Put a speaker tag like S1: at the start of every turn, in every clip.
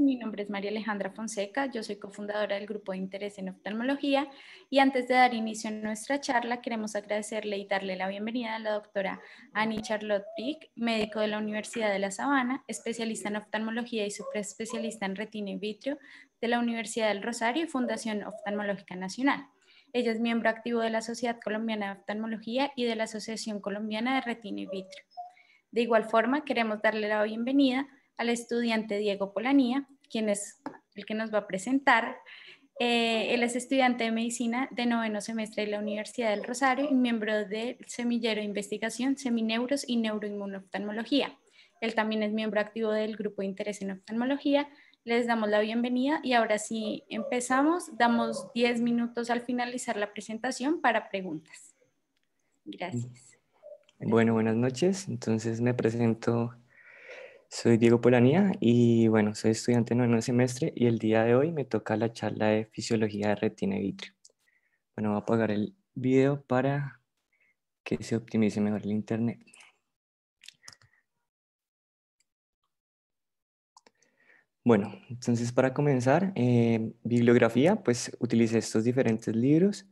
S1: Mi nombre es María Alejandra Fonseca, yo soy cofundadora del Grupo de Interés en Oftalmología y antes de dar inicio a nuestra charla queremos agradecerle y darle la bienvenida a la doctora Annie Charlotte Brick, médico de la Universidad de La Sabana, especialista en oftalmología y subespecialista en retina y vitrio de la Universidad del Rosario y Fundación Oftalmológica Nacional. Ella es miembro activo de la Sociedad Colombiana de Oftalmología y de la Asociación Colombiana de Retina y Vitrio. De igual forma, queremos darle la bienvenida al estudiante Diego Polanía, quien es el que nos va a presentar. Eh, él es estudiante de medicina de noveno semestre de la Universidad del Rosario y miembro del semillero de investigación Semineuros y Neuroinmunoftalmología. Él también es miembro activo del grupo de interés en oftalmología. Les damos la bienvenida y ahora sí empezamos. Damos 10 minutos al finalizar la presentación para preguntas. Gracias.
S2: Bueno, buenas noches. Entonces me presento soy Diego Polanía y bueno, soy estudiante en noveno semestre y el día de hoy me toca la charla de fisiología de retina y vitrio. Bueno, voy a apagar el video para que se optimice mejor el internet. Bueno, entonces para comenzar, eh, bibliografía, pues utilicé estos diferentes libros.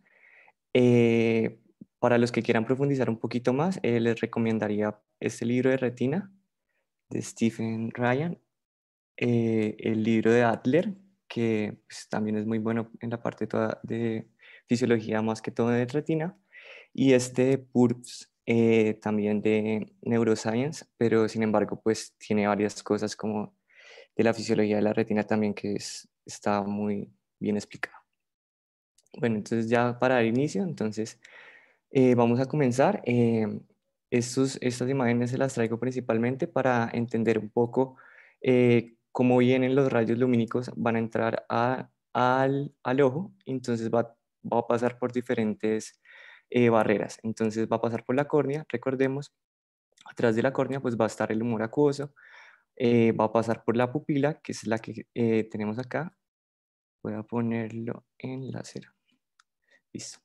S2: Eh, para los que quieran profundizar un poquito más, eh, les recomendaría este libro de retina, de Stephen Ryan, eh, el libro de Adler, que pues, también es muy bueno en la parte toda de fisiología, más que todo de retina, y este PURPS eh, también de neuroscience, pero sin embargo, pues tiene varias cosas como de la fisiología de la retina también que está muy bien explicado. Bueno, entonces ya para el inicio, entonces eh, vamos a comenzar estas imágenes se las traigo principalmente para entender un poco eh, cómo vienen los rayos lumínicos, van a entrar al, al, ojo, entonces va, va, a pasar por diferentes eh, barreras. Entonces va a pasar por la córnea, recordemos, atrás de la córnea pues va a estar el humor acuoso, eh, va a pasar por la pupila, que es la que tenemos acá. Voy a ponerlo en la cera. Listo.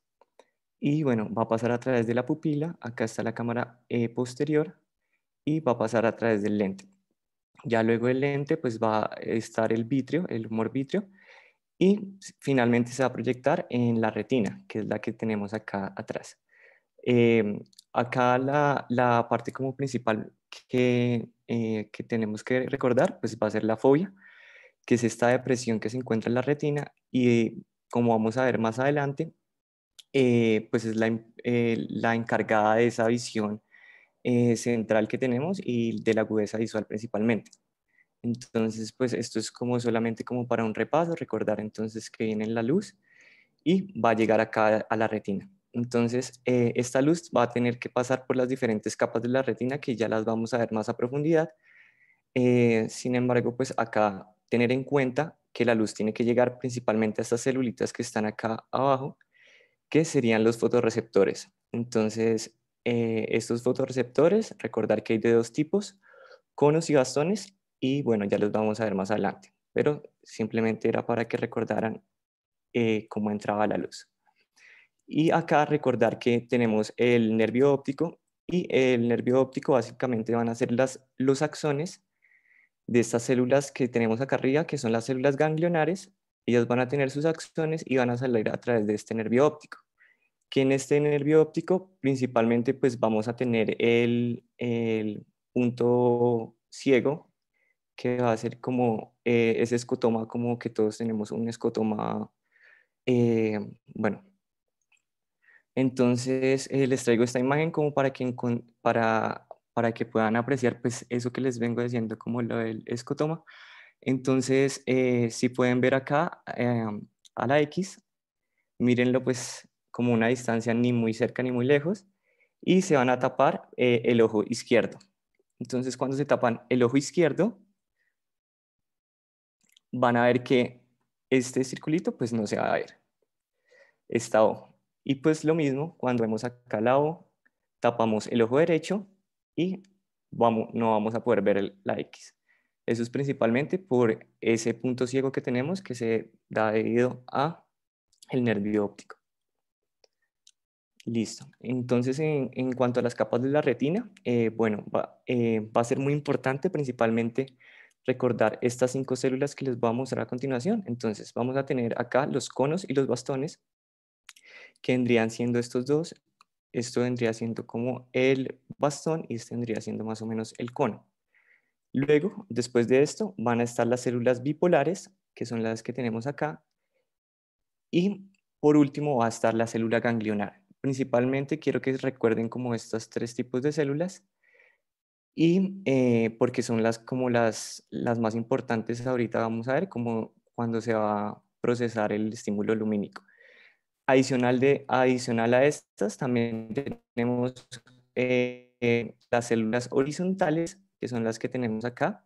S2: Y bueno, va a pasar a través de la pupila, acá está la cámara eh, posterior y va a pasar a través del lente. Ya luego el lente pues va a estar el vitrio, el morbitrio. y finalmente se va a proyectar en la retina, que es la que tenemos acá atrás. Em, acá la, parte como principal que, eh, que tenemos que recordar pues va a ser la fobia, que es esta depresión que se encuentra en la retina y como vamos a ver más adelante, eh, pues es eh, la, encargada de esa visión eh, central que tenemos y de la agudeza visual principalmente. Entonces, pues esto es como solamente como para un repaso, recordar entonces que viene la luz y va a llegar acá a la retina. Entonces, esta luz va a tener que pasar por las diferentes capas de la retina que ya las vamos a ver más a profundidad. sin embargo, pues acá tener en cuenta que la luz tiene que llegar principalmente a estas celulitas que están acá abajo, que serían los fotorreceptores. Entonces, eh, estos fotorreceptores, recordar que hay de dos tipos, conos y bastones, y bueno, ya los vamos a ver más adelante, pero simplemente era para que recordaran eh, cómo entraba la luz. Y acá recordar que tenemos el nervio óptico, y el nervio óptico básicamente van a ser las, los axones de estas células que tenemos acá arriba, que son las células ganglionares, ellas van a tener sus acciones y van a salir a través de este nervio óptico. Que en este nervio óptico principalmente pues vamos a tener el, el punto ciego que va a ser como eh, ese escotoma, como que todos tenemos un escotoma, eh, bueno. Entonces eh, les traigo esta imagen como para que, para, para que puedan apreciar pues eso que les vengo diciendo como lo del escotoma, entonces, eh, si pueden ver acá eh, a la X, mírenlo pues como una distancia ni muy cerca ni muy lejos y se van a tapar eh, el ojo izquierdo. Entonces, cuando se tapan el ojo izquierdo, van a ver que este circulito pues no se va a ver, esta O. Y pues lo mismo, cuando vemos acá la O, tapamos el ojo derecho y vamos, no vamos a poder ver la X. Eso es principalmente por ese punto ciego que tenemos que se da debido a el nervio óptico. Listo. Entonces, en, cuanto a las capas de la retina, eh, bueno, eh, va, a ser muy importante principalmente recordar estas cinco células que les voy a mostrar a continuación. Entonces, vamos a tener acá los conos y los bastones, que vendrían siendo estos dos. Esto vendría siendo como el bastón y este vendría siendo más o menos el cono. Luego, después de esto, van a estar las células bipolares, que son las que tenemos acá. Y por último va a estar la célula ganglionar. Principalmente quiero que recuerden como estos tres tipos de células y eh, porque son las como las, más importantes ahorita vamos a ver como cuando se va a procesar el estímulo lumínico. Adicional, de, adicional a estas también tenemos eh, las células horizontales que son las que tenemos acá,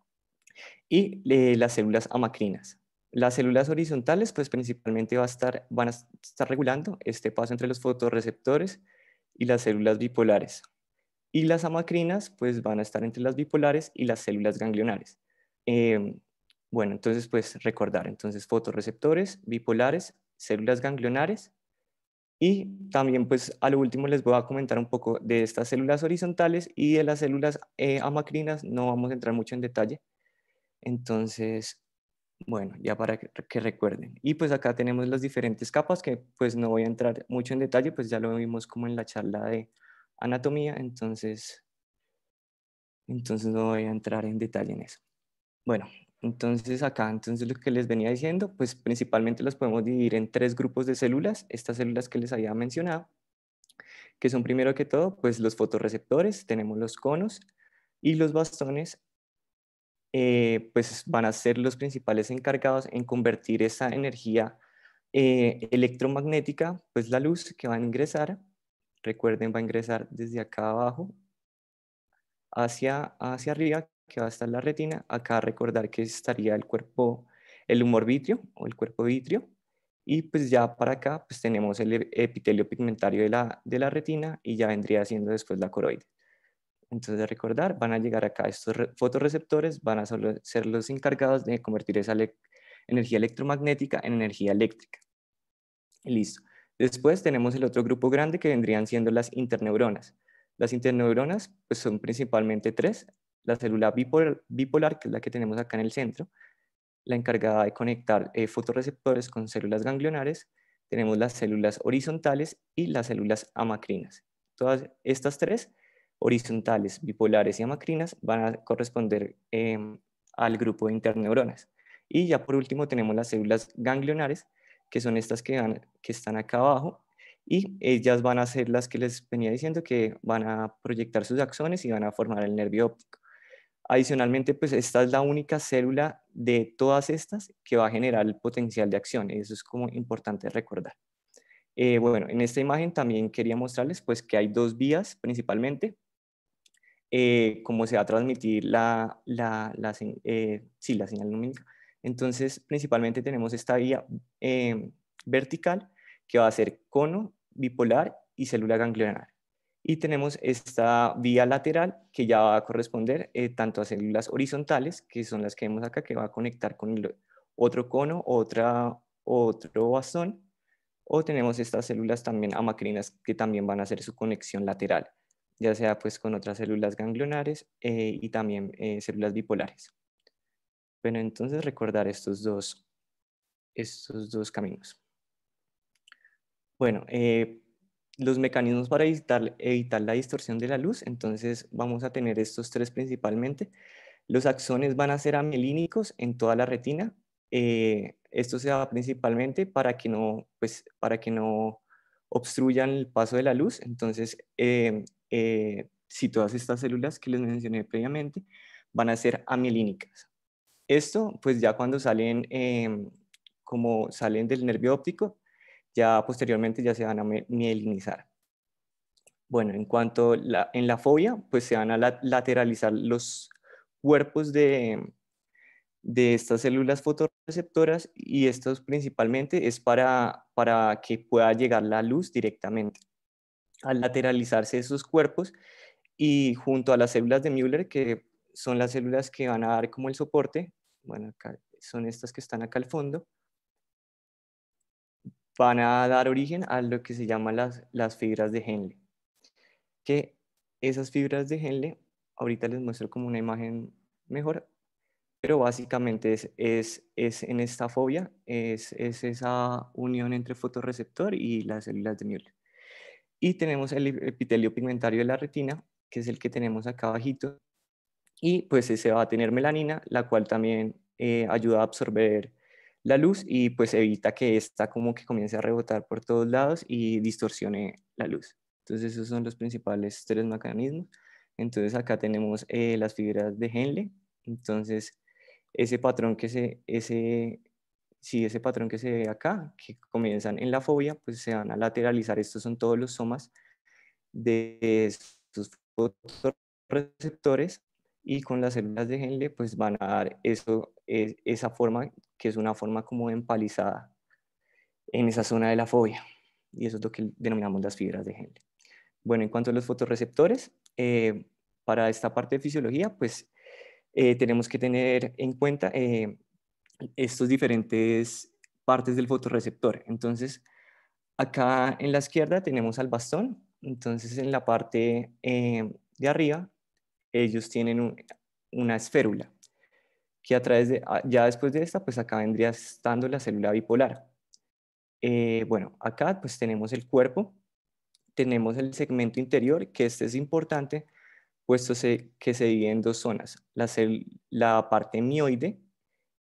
S2: y eh, las células amacrinas. Las células horizontales, pues principalmente estar, van a estar regulando este paso entre los fotorreceptores y las células bipolares. Y las amacrinas, pues van a estar entre las bipolares y las células ganglionares. Em, bueno, entonces, pues recordar, entonces fotorreceptores, bipolares, células ganglionares y también, pues, a lo último les voy a comentar un poco de estas células horizontales y de las células eh, amacrinas, no vamos a entrar mucho en detalle. Entonces, bueno, ya para que, recuerden. Y pues acá tenemos las diferentes capas que pues no voy a entrar mucho en detalle, pues ya lo vimos como en la charla de anatomía, entonces, entonces no voy a entrar en detalle en eso. Bueno, entonces acá, entonces lo que les venía diciendo, pues principalmente las podemos dividir en tres grupos de células, estas células que les había mencionado, que son primero que todo, pues los fotorreceptores, tenemos los conos y los bastones, eh, pues van a ser los principales encargados en convertir esa energía eh, electromagnética, pues la luz que va a ingresar, recuerden va a ingresar desde acá abajo hacia, hacia arriba, que va a estar la retina. Acá recordar que estaría el cuerpo, el humor vitrio o el cuerpo vitrio. Y pues ya para acá pues tenemos el e, epitelio pigmentario de la, de la retina y ya vendría siendo después la coroide. Entonces recordar, van a llegar acá estos fotorreceptores, van a ser los encargados de convertir esa energía electromagnética en energía eléctrica. Listo. Después tenemos el otro grupo grande que vendrían siendo las interneuronas. Las interneuronas pues, son principalmente tres, la célula bipolar, que es la que tenemos acá en el centro, la encargada de conectar eh, fotorreceptores con células ganglionares, tenemos las células horizontales y las células amacrinas. Todas estas tres, horizontales, bipolares y amacrinas, van a corresponder em, al grupo de interneuronas. Y ya por último tenemos las células ganglionares, que son estas que, que están acá abajo, y ellas van a ser las que les venía diciendo que van a proyectar sus axones y van a formar el nervio óptico. Adicionalmente, pues esta es la única célula de todas estas que va a generar el potencial de acción. Eso es como importante recordar. Eh, bueno, en esta imagen también quería mostrarles pues que hay dos vías principalmente. como eh, cómo se va a transmitir la, la, la, eh, la señal lumínica. Entonces, principalmente tenemos esta vía vertical que va a ser cono, bipolar y célula ganglionar. Y tenemos esta vía lateral que ya va a corresponder eh, tanto a células horizontales, que son las que vemos acá, que va a conectar con el otro cono, otra, otro bastón, o tenemos estas células también amacrinas que también van a hacer su conexión lateral, ya sea pues con otras células ganglionares eh, y también eh, células bipolares. Bueno, entonces recordar estos dos, estos dos caminos. Bueno, eh, los mecanismos para evitar, evitar la distorsión de la luz, entonces vamos a tener estos tres principalmente. Los axones van a ser amelínicos en toda la retina. Eh, esto se da principalmente para que no, pues, para que no obstruyan el paso de la luz. Entonces, eh, eh, si todas estas células que les mencioné previamente van a ser amelínicas. Esto, pues ya cuando salen, em, como salen del nervio óptico, ya posteriormente ya se van a mielinizar. Bueno, en cuanto la, en la fobia, pues se van a lateralizar los cuerpos de, de estas células fotorreceptoras y estos principalmente es para, para que pueda llegar la luz directamente. Al lateralizarse esos cuerpos y junto a las células de Müller, que son las células que van a dar como el soporte, bueno, son estas que están acá al fondo, van a dar origen a lo que se llama las, las fibras de Henle. Que esas fibras de Henle, ahorita les muestro como una imagen mejor, pero básicamente es, en esta fobia, es, esa unión entre fotorreceptor y las células de Müller. Y tenemos el epitelio pigmentario de la retina, que es el que tenemos acá abajito, y pues se va a tener melanina, la cual también eh, ayuda a absorber la luz y pues evita que esta como que comience a rebotar por todos lados y distorsione la luz. Entonces esos son los principales tres mecanismos. Entonces acá tenemos eh, las fibras de Henle. Entonces ese patrón que se, ese, sí, ese patrón que se ve acá, que comienzan en la fobia, pues se van a lateralizar. Estos son todos los somas de estos fotorreceptores y con las células de Henle pues van a dar eso, e, esa forma que es una forma como empalizada en esa zona de la fobia. Y eso es lo que denominamos las fibras de Henle. Bueno, en cuanto a los fotorreceptores, eh, para esta parte de fisiología, pues eh, tenemos que tener en cuenta estas eh, estos diferentes partes del fotorreceptor. Entonces, acá en la izquierda tenemos al bastón. Entonces, en la parte de arriba, ellos tienen una esférula que a través de, ah, ya después de esta, pues acá vendría estando la célula bipolar. Eh, bueno, acá pues tenemos el cuerpo, tenemos el segmento interior, que este es importante, puesto que se divide en dos zonas, la, parte mioide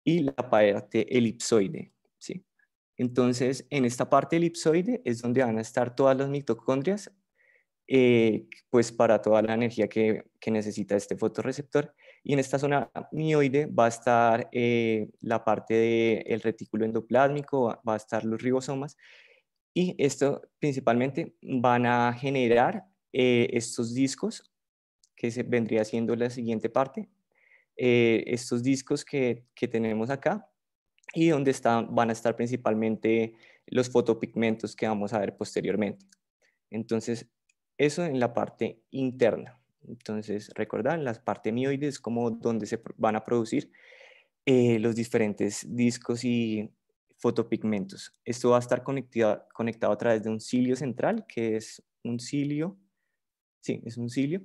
S2: y la parte elipsoide. ¿sí? Entonces, en esta parte elipsoide es donde van a estar todas las mitocondrias, eh, pues para toda la energía que, que necesita este fotorreceptor, y en esta zona mioide va a estar eh, la parte del retículo endoplasmico, va, a estar los ribosomas. Y esto principalmente van a generar eh, estos discos, que se vendría siendo la siguiente parte, eh, estos discos que, que, tenemos acá y donde están, van a estar principalmente los fotopigmentos que vamos a ver posteriormente. Entonces, eso en la parte interna. Entonces, recordar, las parte mioides como donde se van a producir eh, los diferentes discos y fotopigmentos. Esto va a estar conectado, conectado a través de un cilio central, que es un cilio, sí, es un cilio.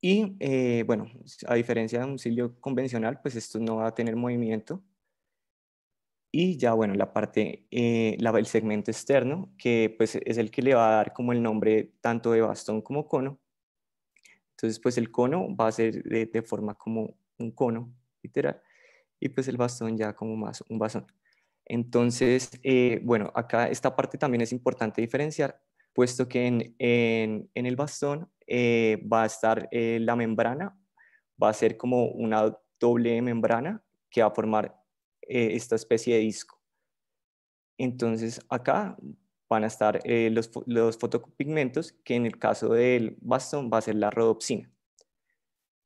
S2: Y eh, bueno, a diferencia de un cilio convencional, pues esto no va a tener movimiento. Y ya bueno, la parte, eh, la, el segmento externo, que pues es el que le va a dar como el nombre tanto de bastón como cono, entonces, pues el cono va a ser de, forma como un cono, literal, y pues el bastón ya como más un bastón. Entonces, eh, bueno, acá esta parte también es importante diferenciar, puesto que en, el bastón eh, va a estar eh, la membrana, va a ser como una doble membrana que va a formar esta especie de disco. Entonces, acá van a estar eh, los, los, fotopigmentos, que en el caso del bastón va a ser la rodopsina.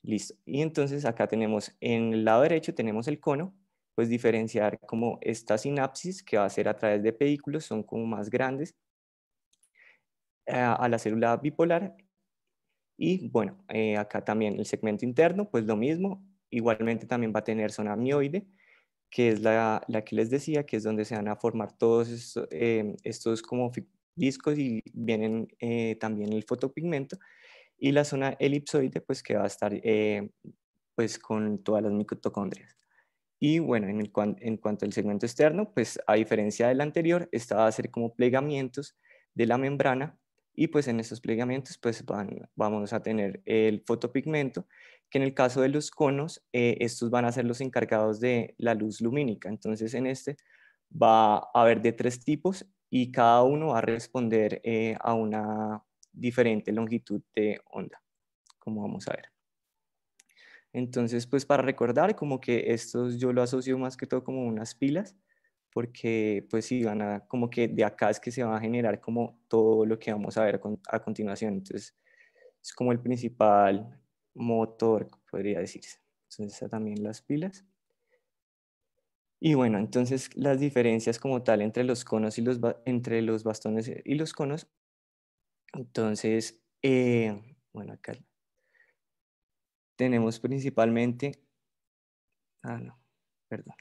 S2: Listo. Y entonces acá tenemos, en el lado derecho tenemos el cono, pues diferenciar como esta sinapsis que va a ser a través de pedículos, son como más grandes, eh, a la célula bipolar. Y bueno, eh, acá también el segmento interno, pues lo mismo, igualmente también va a tener zona mioide, que es la, que les decía, que es donde se van a formar todos em, estos, como discos y vienen eh, también el fotopigmento y la zona elipsoide pues que va a estar eh, pues con todas las mitocondrias. Y bueno, en, en cuanto al segmento externo, pues a diferencia del anterior, esta va a ser como plegamientos de la membrana y pues en estos plegamientos pues vamos a tener el fotopigmento, que en el caso de los conos, eh, estos van a ser los encargados de la luz lumínica. Entonces en este va a haber de tres tipos y cada uno va a responder eh, a una diferente longitud de onda, como vamos a ver. Entonces, pues para recordar, como que estos yo lo asocio más que todo como unas pilas, porque pues si van a, como que de acá es que se va a generar como todo lo que vamos a ver a continuación. Entonces, es como el principal motor, podría decirse. Entonces, también las pilas. Y bueno, entonces las diferencias como tal entre los conos y los, entre los bastones y los conos. Entonces, eh, bueno, acá tenemos principalmente... Ah, no, perdón.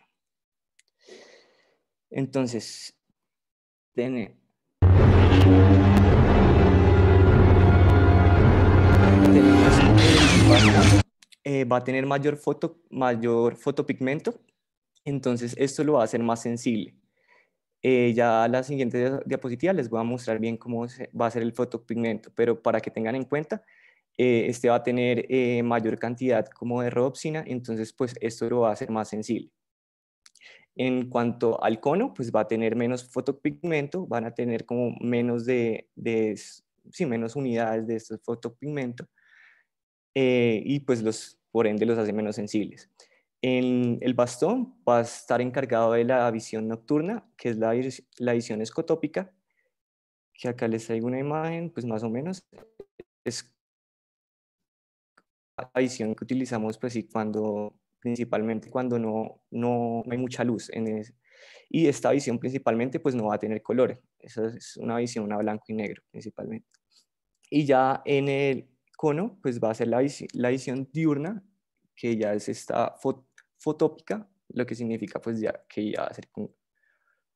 S2: Entonces, eh, va a tener mayor, mayor fotopigmento, entonces esto lo va a hacer más sensible. Ya eh, ya la siguiente diapositiva les voy a mostrar bien cómo va a ser el fotopigmento, pero para que tengan en cuenta, eh, este va a tener mayor cantidad como de rodopsina, entonces pues esto lo va a hacer más sensible. En cuanto al cono, pues va a tener menos fotopigmento, van a tener como menos de, sí, menos unidades de estos fotopigmentos eh, y pues los, por ende los hace menos sensibles. En el bastón va a estar encargado de la visión nocturna, que es la, la visión escotópica, que acá les traigo una imagen, pues más o menos, es la visión que utilizamos pues sí, cuando principalmente cuando no, no, hay mucha luz. Y esta visión principalmente pues no va a tener colores. Esa es una visión a blanco y negro principalmente. Y ya en el cono pues va a ser la, visión, la visión diurna, que ya es esta fotópica, lo que significa pues ya que ya va a ser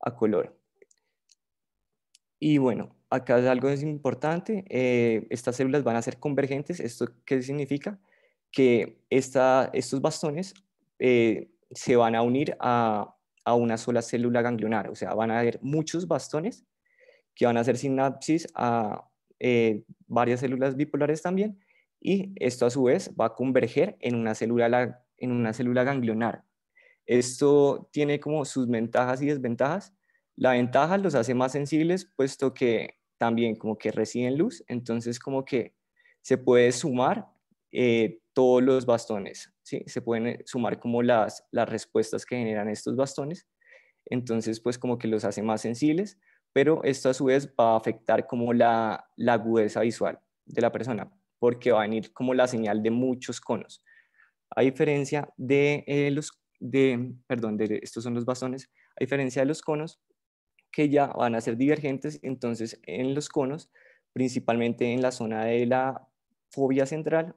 S2: a color. Y bueno, acá algo es importante, eh, estas células van a ser convergentes, ¿esto qué significa? que estos bastones eh, se van a unir a, una sola célula ganglionar, o sea, van a haber muchos bastones que van a hacer sinapsis a eh, varias células bipolares también, y esto a su vez va a converger en una célula, en una célula ganglionar. Esto tiene como sus ventajas y desventajas. La ventaja los hace más sensibles, puesto que también como que reciben luz, entonces como que se puede sumar eh, todos los bastones, ¿sí? se pueden eh, sumar como las, las respuestas que generan estos bastones, entonces pues como que los hace más sensibles, pero esto a su vez va a afectar como la, la agudeza visual de la persona, porque va a venir como la señal de muchos conos. A diferencia de eh, los, de, perdón, de, estos son los bastones, a diferencia de los conos, que ya van a ser divergentes, entonces en los conos, principalmente en la zona de la fobia central,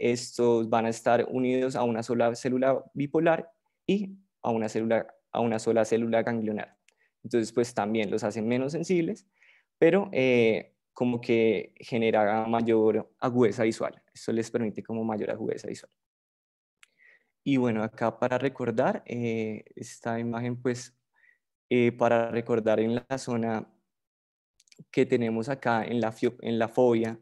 S2: estos van a estar unidos a una sola célula bipolar y a una, célula, a una sola célula ganglionar. Entonces, pues también los hacen menos sensibles, pero eh, como que genera mayor agudeza visual. eso les permite como mayor agudeza visual. Y bueno, acá para recordar, eh, esta imagen pues eh, para recordar en la zona que tenemos acá en la, en la fobia,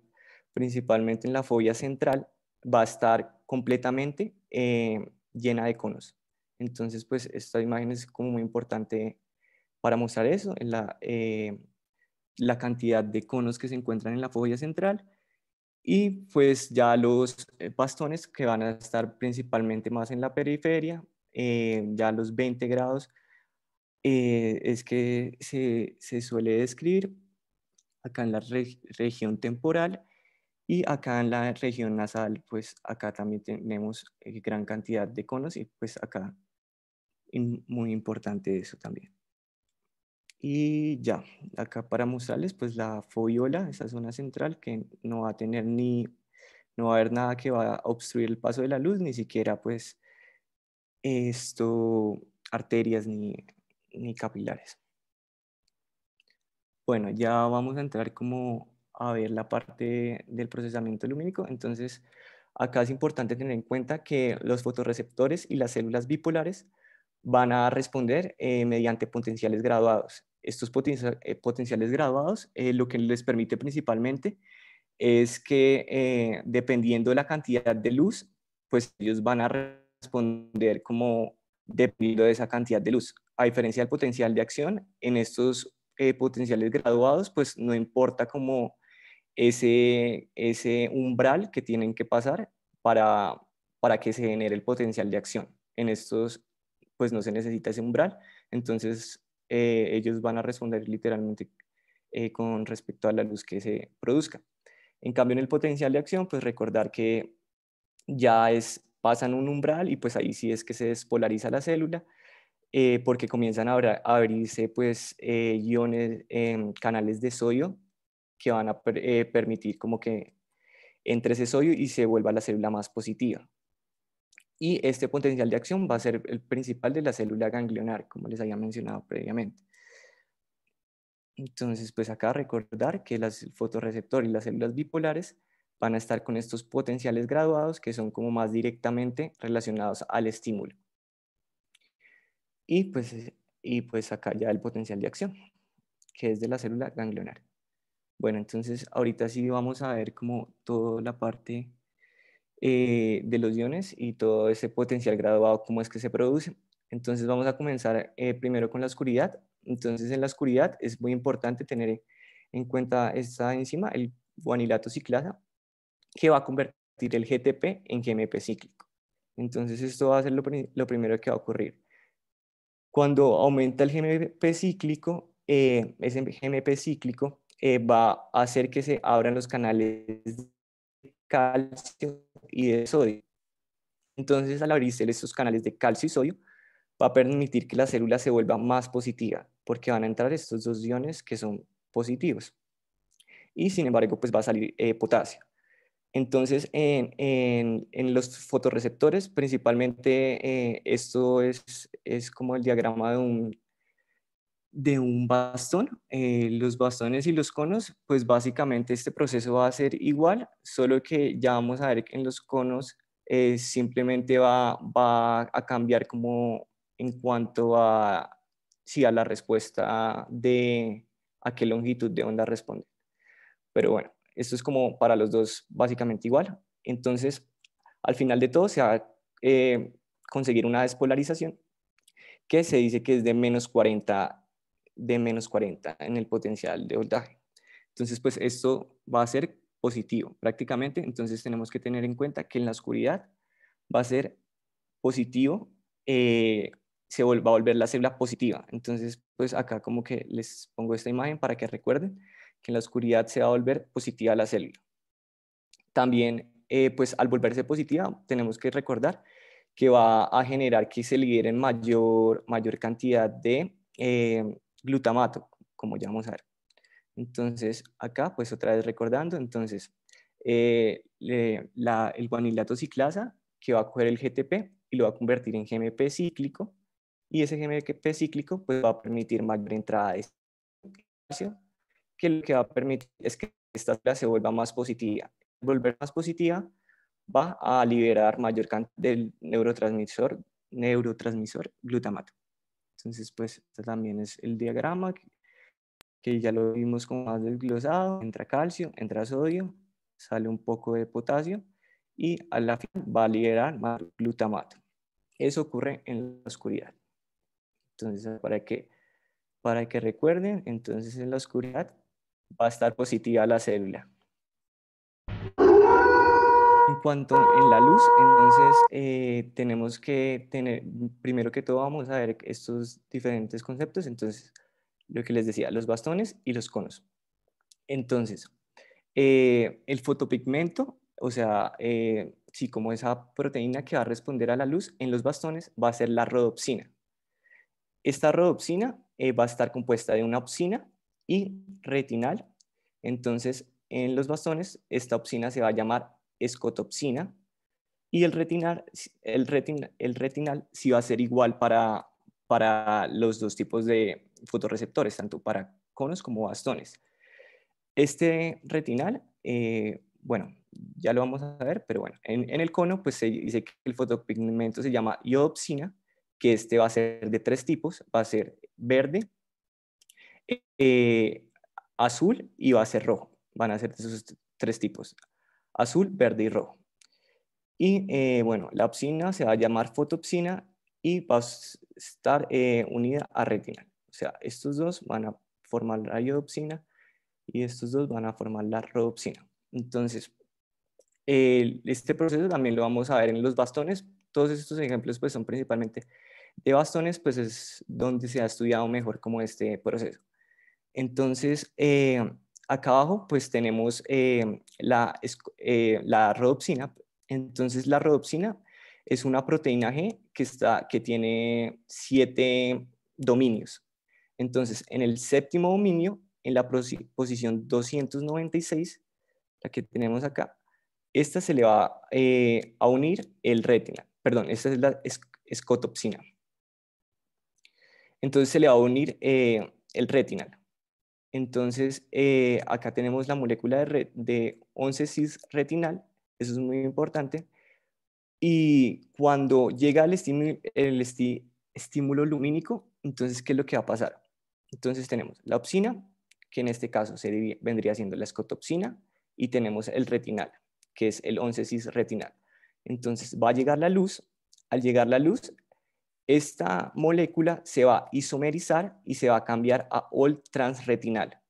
S2: principalmente en la fobia central, va a estar completamente eh, llena de conos. Entonces, pues esta imagen es como muy importante para mostrar eso, la, eh, la cantidad de conos que se encuentran en la folla central y pues ya los eh, bastones que van a estar principalmente más en la periferia, ya los 20 grados es que se, se, suele describir acá en la región temporal y acá en la región nasal, pues acá también tenemos eh, gran cantidad de conos y pues acá muy importante eso también. Y ya, acá para mostrarles, pues la foviola, esa zona central que no va a tener ni, no va a haber nada que va a obstruir el paso de la luz, ni siquiera pues esto, arterias ni capilares. Bueno, ya vamos a entrar como a ver la parte del procesamiento lumínico. Entonces, acá es importante tener en cuenta que los fotorreceptores y las células bipolares van a responder eh, mediante potenciales graduados. Estos eh, potenciales graduados eh, lo que les permite principalmente es que dependiendo de la cantidad de luz, pues ellos van a responder como dependiendo de esa cantidad de luz. A diferencia del potencial de acción, en estos potenciales graduados, pues no importa como ese, ese umbral que tienen que pasar para, para que se genere el potencial de acción. En estos, pues no se necesita ese umbral, entonces eh, ellos van a responder literalmente eh, con respecto a la luz que se produzca. En cambio, en el potencial de acción, pues recordar que ya es, pasan un umbral y pues ahí sí es que se despolariza la célula, eh, porque comienzan a, abrirse pues iones, em, canales de sodio que van a eh, permitir como que entre ese sodio y se vuelva la célula más positiva. Y este potencial de acción va a ser el principal de la célula ganglionar, como les había mencionado previamente. Entonces, pues acá recordar que las fotorreceptores y las células bipolares van a estar con estos potenciales graduados que son como más directamente relacionados al estímulo. Y pues, y pues acá ya el potencial de acción, que es de la célula ganglionar. Bueno, entonces ahorita sí vamos a ver como toda la parte eh, de los iones y todo ese potencial graduado, cómo es que se produce. Entonces vamos a comenzar eh, primero con la oscuridad. Entonces en la oscuridad es muy importante tener en cuenta esta enzima, el guanilato ciclasa, que va a convertir el GTP en GMP cíclico. Entonces esto va a ser lo, primero que va a ocurrir. Cuando aumenta el GMP cíclico, eh, ese GMP cíclico eh, va a hacer que se abran los canales de calcio y de sodio. Entonces, al abrirse estos canales de calcio y sodio, va a permitir que la célula se vuelva más positiva, porque van a entrar estos dos iones que son positivos. Y sin embargo, pues va a salir eh, potasio. Entonces, en, los fotorreceptores, principalmente eh, esto es como el diagrama de un de un bastón. Eh, los bastones y los conos, pues básicamente este proceso va a ser igual, solo que ya vamos a ver que en los conos eh, simplemente va, a cambiar como en cuanto a, si a la respuesta de a qué longitud de onda responde. Pero bueno, esto es como para los dos básicamente igual. Entonces, al final de todo se va a eh, conseguir una despolarización que se dice que es de menos 40 de menos 40 en el potencial de voltaje. Entonces, pues esto va a ser positivo prácticamente, entonces tenemos que tener en cuenta que en la oscuridad va a ser positivo, eh, se va a volver la célula positiva. Entonces, pues acá como que les pongo esta imagen para que recuerden que en la oscuridad se va a volver positiva la célula. También, eh, pues al volverse positiva, tenemos que recordar que va a generar que se liberen mayor, mayor cantidad de eh, glutamato, como ya vamos a ver. Entonces, acá, pues otra vez recordando, entonces, eh, el guanilato ciclasa que va a coger el GTP y lo va a convertir en GMP cíclico, y ese GMP cíclico pues, va a permitir mayor entrada de calcio, que lo que va a permitir es que esta clase se vuelva más positiva. Volver más positiva va a liberar mayor cantidad del neurotransmisor, neurotransmisor glutamato. Entonces, pues también es el diagrama que, ya lo vimos con más desglosado. Entra calcio, entra sodio, sale un poco de potasio y a la final va a liberar más glutamato. Eso ocurre en la oscuridad. Entonces, para que, para que recuerden, entonces en la oscuridad va a estar positiva la célula cuanto en la luz, entonces eh, tenemos que tener, primero que todo vamos a ver estos diferentes conceptos, entonces lo que les decía, los bastones y los conos. Entonces, eh, el fotopigmento, o sea, si eh, sí, como esa proteína que va a responder a la luz en los bastones va a ser la rodopsina. Esta rodopsina va a estar compuesta de una opsina y retinal, entonces en los bastones esta opsina se va a llamar escotopsina y el retinal, el, retin, el retinal sí va a ser igual para, para los dos tipos de fotorreceptores, tanto para conos como bastones. Este retinal, eh, bueno, ya lo vamos a ver, pero bueno, en, el cono pues se dice que el fotopigmento se llama iodopsina, que este va a ser de tres tipos, va a ser verde, eh, azul y va a ser rojo, van a ser de esos tres tipos azul, verde y rojo. Y eh, bueno, la opsina se va a llamar fotopsina y va a estar eh, unida a retina. O sea, estos dos van a formar la iodopsina y estos dos van a formar la rodopsina. Entonces, este proceso también lo vamos a ver en los bastones. Todos estos ejemplos pues, son principalmente de bastones, pues es donde se ha estudiado mejor como este proceso. Entonces, eh, Acá abajo pues tenemos eh, la, eh, rodopsina. Entonces la rodopsina es una proteína G que, está, que tiene siete dominios. Entonces en el séptimo dominio, en la posición 296, la que tenemos acá, esta se le va eh, a unir el retinal. Perdón, esta es la escotopsina. Entonces se le va a unir eh, el retinal. Entonces, eh, acá tenemos la molécula de, de 11-cis retinal, eso es muy importante. Y cuando llega el, estímulo, lumínico, entonces, ¿qué es lo que va a pasar? Entonces tenemos la opsina, que en este caso vendría siendo la escotopsina, y tenemos el retinal, que es el 11-cis retinal. Entonces va a llegar la luz, al llegar la luz, esta molécula se va a isomerizar y se va a cambiar a ol retinal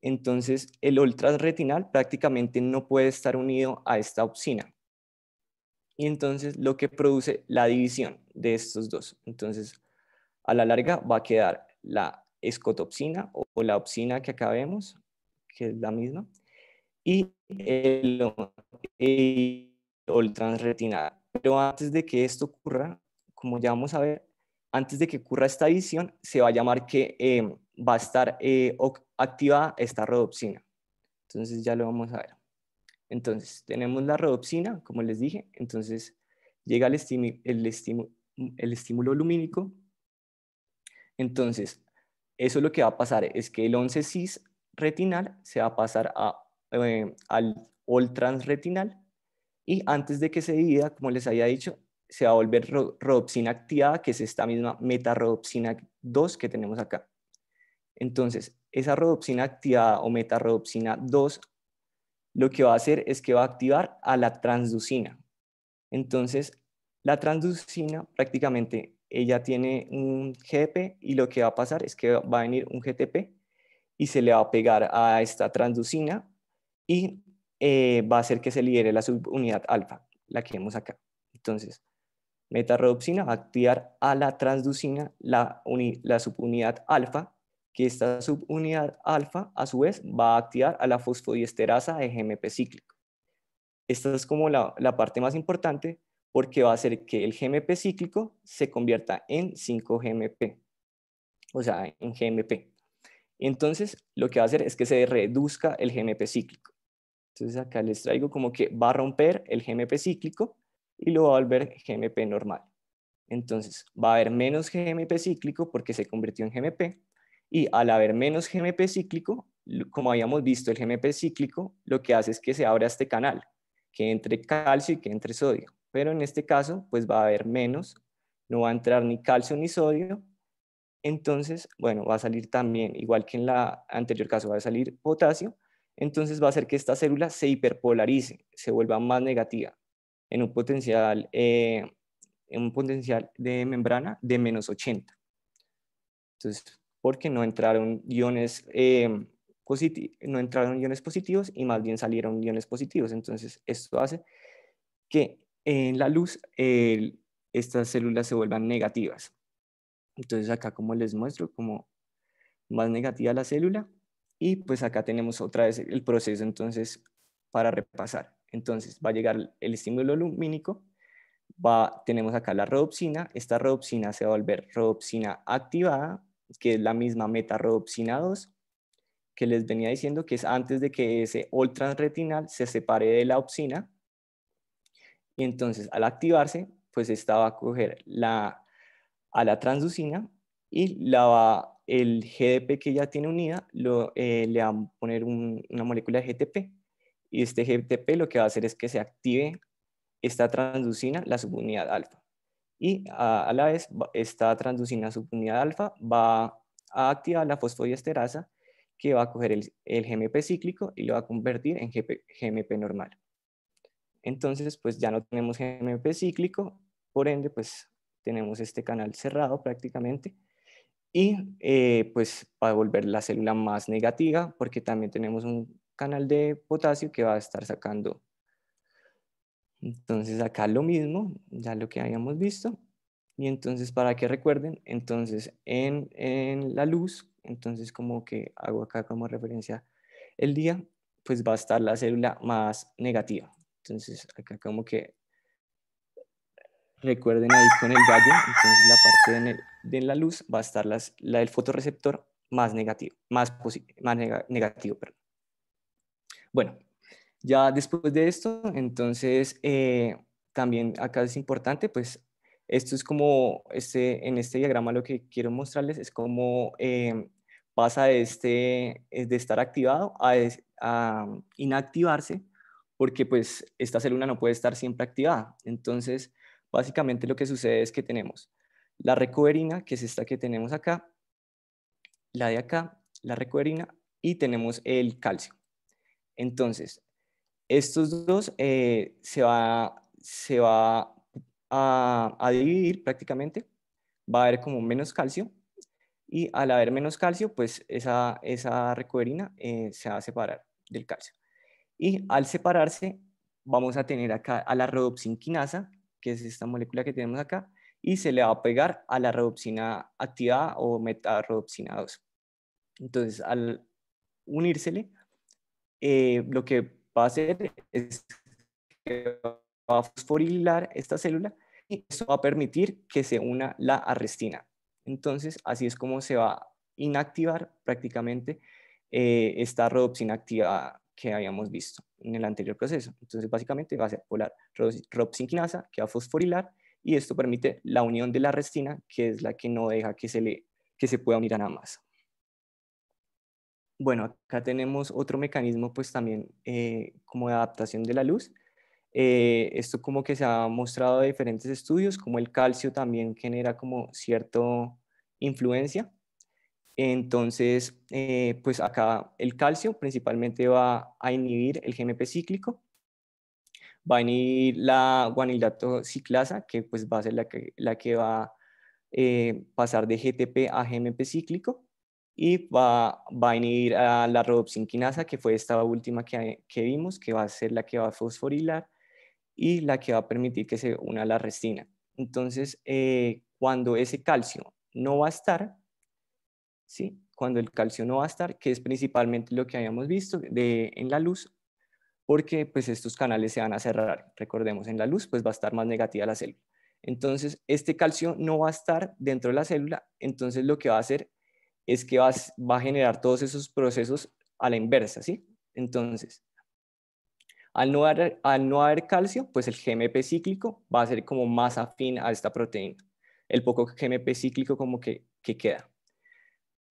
S2: Entonces, el ol retinal prácticamente no puede estar unido a esta opsina. Y entonces lo que produce la división de estos dos. Entonces, a la larga va a quedar la escotopsina o la opsina que acá vemos, que es la misma, y el, ultransretinal. Pero antes de que esto ocurra, como ya vamos a ver, antes de que ocurra esta edición, se va a llamar que eh, va a estar eh, activada esta rodopsina. Entonces ya lo vamos a ver. Entonces, tenemos la rodopsina, como les dije, entonces llega el, estímulo lumínico. Entonces, eso lo que va a pasar es que el 11-cis retinal se va a pasar eh, al all trans retinal y antes de que se divida, como les había dicho, se va a volver rodopsina activada, que es esta misma metarodopsina 2 que tenemos acá. Entonces, esa rodopsina activada o metarodopsina 2 lo que va a hacer es que va a activar a la transducina. Entonces, la transducina prácticamente ella tiene un GDP y lo que va a pasar es que va a venir un GTP y se le va a pegar a esta transducina y eh, va a hacer que se libere la subunidad alfa, la que vemos acá. Entonces, metarredoxina va a activar a la transducina, la, subunidad alfa, que esta subunidad alfa a su vez va a activar a la fosfodiesterasa de GMP cíclico. Esta es como la, la parte más importante porque va a hacer que el GMP cíclico se convierta en 5-GMP, o sea, en GMP. Entonces, lo que va a hacer es que se reduzca el GMP cíclico. Entonces, acá les traigo como que va a romper el GMP cíclico y lo va a volver GMP normal. Entonces va a haber menos GMP cíclico porque se convirtió en GMP y al haber menos GMP cíclico, como habíamos visto, el GMP cíclico lo que hace es que se abra este canal, que entre calcio y que entre sodio. Pero en este caso, pues va a haber menos, no va a entrar ni calcio ni sodio. Entonces, bueno, va a salir también, igual que en la anterior caso, va a salir potasio. Entonces va a hacer que esta célula se hiperpolarice, se vuelva más negativa en un potencial, eh, en un potencial de membrana de menos 80. Entonces, porque no entraron iones eh, no entraron iones positivos y más bien salieron iones positivos. Entonces, esto hace que en la luz estas células se vuelvan negativas. Entonces, acá como les muestro, como más negativa la célula. Y pues acá tenemos otra vez el proceso entonces para repasar. Entonces va a llegar el estímulo lumínico, va, tenemos acá la rodopsina, esta rodopsina se va a volver rodopsina activada, que es la misma meta 2, que les venía diciendo que es antes de que ese ultrarretinal retinal se separe de la opsina. Y entonces al activarse, pues esta va a coger la, a la transducina y la el GDP que ya tiene unida lo, eh, le va a poner una molécula de GTP. Y este GTP lo que va a hacer es que se active esta transducina, la subunidad alfa. Y a, la vez, esta transducina subunidad alfa va a activar la fosfodiesterasa que va a coger el, GMP cíclico y lo va a convertir en GMP normal. Entonces, pues ya no tenemos GMP cíclico, por ende, pues tenemos este canal cerrado prácticamente. Y eh, pues va a volver la célula más negativa porque también tenemos un canal de potasio que va a estar sacando. Entonces acá lo mismo, ya lo que habíamos visto. Y entonces para que recuerden, entonces en, la luz, entonces como que hago acá como referencia el día, pues va a estar la célula más negativa. Entonces acá como que recuerden ahí con el gallo, entonces la parte de, la luz va a estar las, la del fotorreceptor más negativo, más, más negativo, perdón. Bueno, ya después de esto, entonces eh, también acá es importante, pues esto es como, este, en este diagrama lo que quiero mostrarles es cómo eh, pasa de, este, eh, de estar activado a, um, inactivarse, porque pues esta célula no puede estar siempre activada. Entonces, básicamente lo que sucede es que tenemos la recoverina, que es esta que tenemos acá, la de acá, la recoverina, y tenemos el calcio. Entonces, estos dos eh, se va, a, dividir prácticamente, va a haber como menos calcio y al haber menos calcio, pues esa, esa eh, se va a separar del calcio. Y al separarse, vamos a tener acá a la rodopsinquinasa, que es esta molécula que tenemos acá, y se le va a pegar a la rodopsina activada o metarodopsina 2. Entonces, al unírsele, eh, lo que va a hacer es que va a fosforilar esta célula y eso va a permitir que se una la arrestina. Entonces, así es como se va a inactivar prácticamente eh, esta rodopsina activada que habíamos visto en el anterior proceso. Entonces, básicamente va a ser polar quinasa que va a fosforilar y esto permite la unión de la arrestina que es la que no deja que se, le, que se pueda unir a nada más bueno, acá tenemos otro mecanismo pues también eh, como de adaptación de la luz. Eh, esto como que se ha mostrado en diferentes estudios, como el calcio también genera como cierta influencia. Entonces, eh, pues acá el calcio principalmente va a inhibir el GMP cíclico, va a inhibir la guanilato ciclasa, que pues va a ser la que, la que va a pasar de GTP a GMP cíclico, y va, va a venir a la rhodopsinquinasa que fue esta última que, vimos, que va a ser la que va a fosforilar y la que va a permitir que se una la restina Entonces, eh, cuando ese calcio no va a estar, ¿sí? cuando el calcio no va a estar, que es principalmente lo que habíamos visto en la luz, porque pues estos canales se van a cerrar. Recordemos, en la luz pues va a estar más negativa la célula. Entonces, este calcio no va a estar dentro de la célula, entonces lo que va a hacer es que va, a generar todos esos procesos a la inversa, ¿sí? Entonces, al no, haber, al no haber calcio, pues el GMP cíclico va a ser como más afín a esta proteína. El poco GMP cíclico como que, que queda.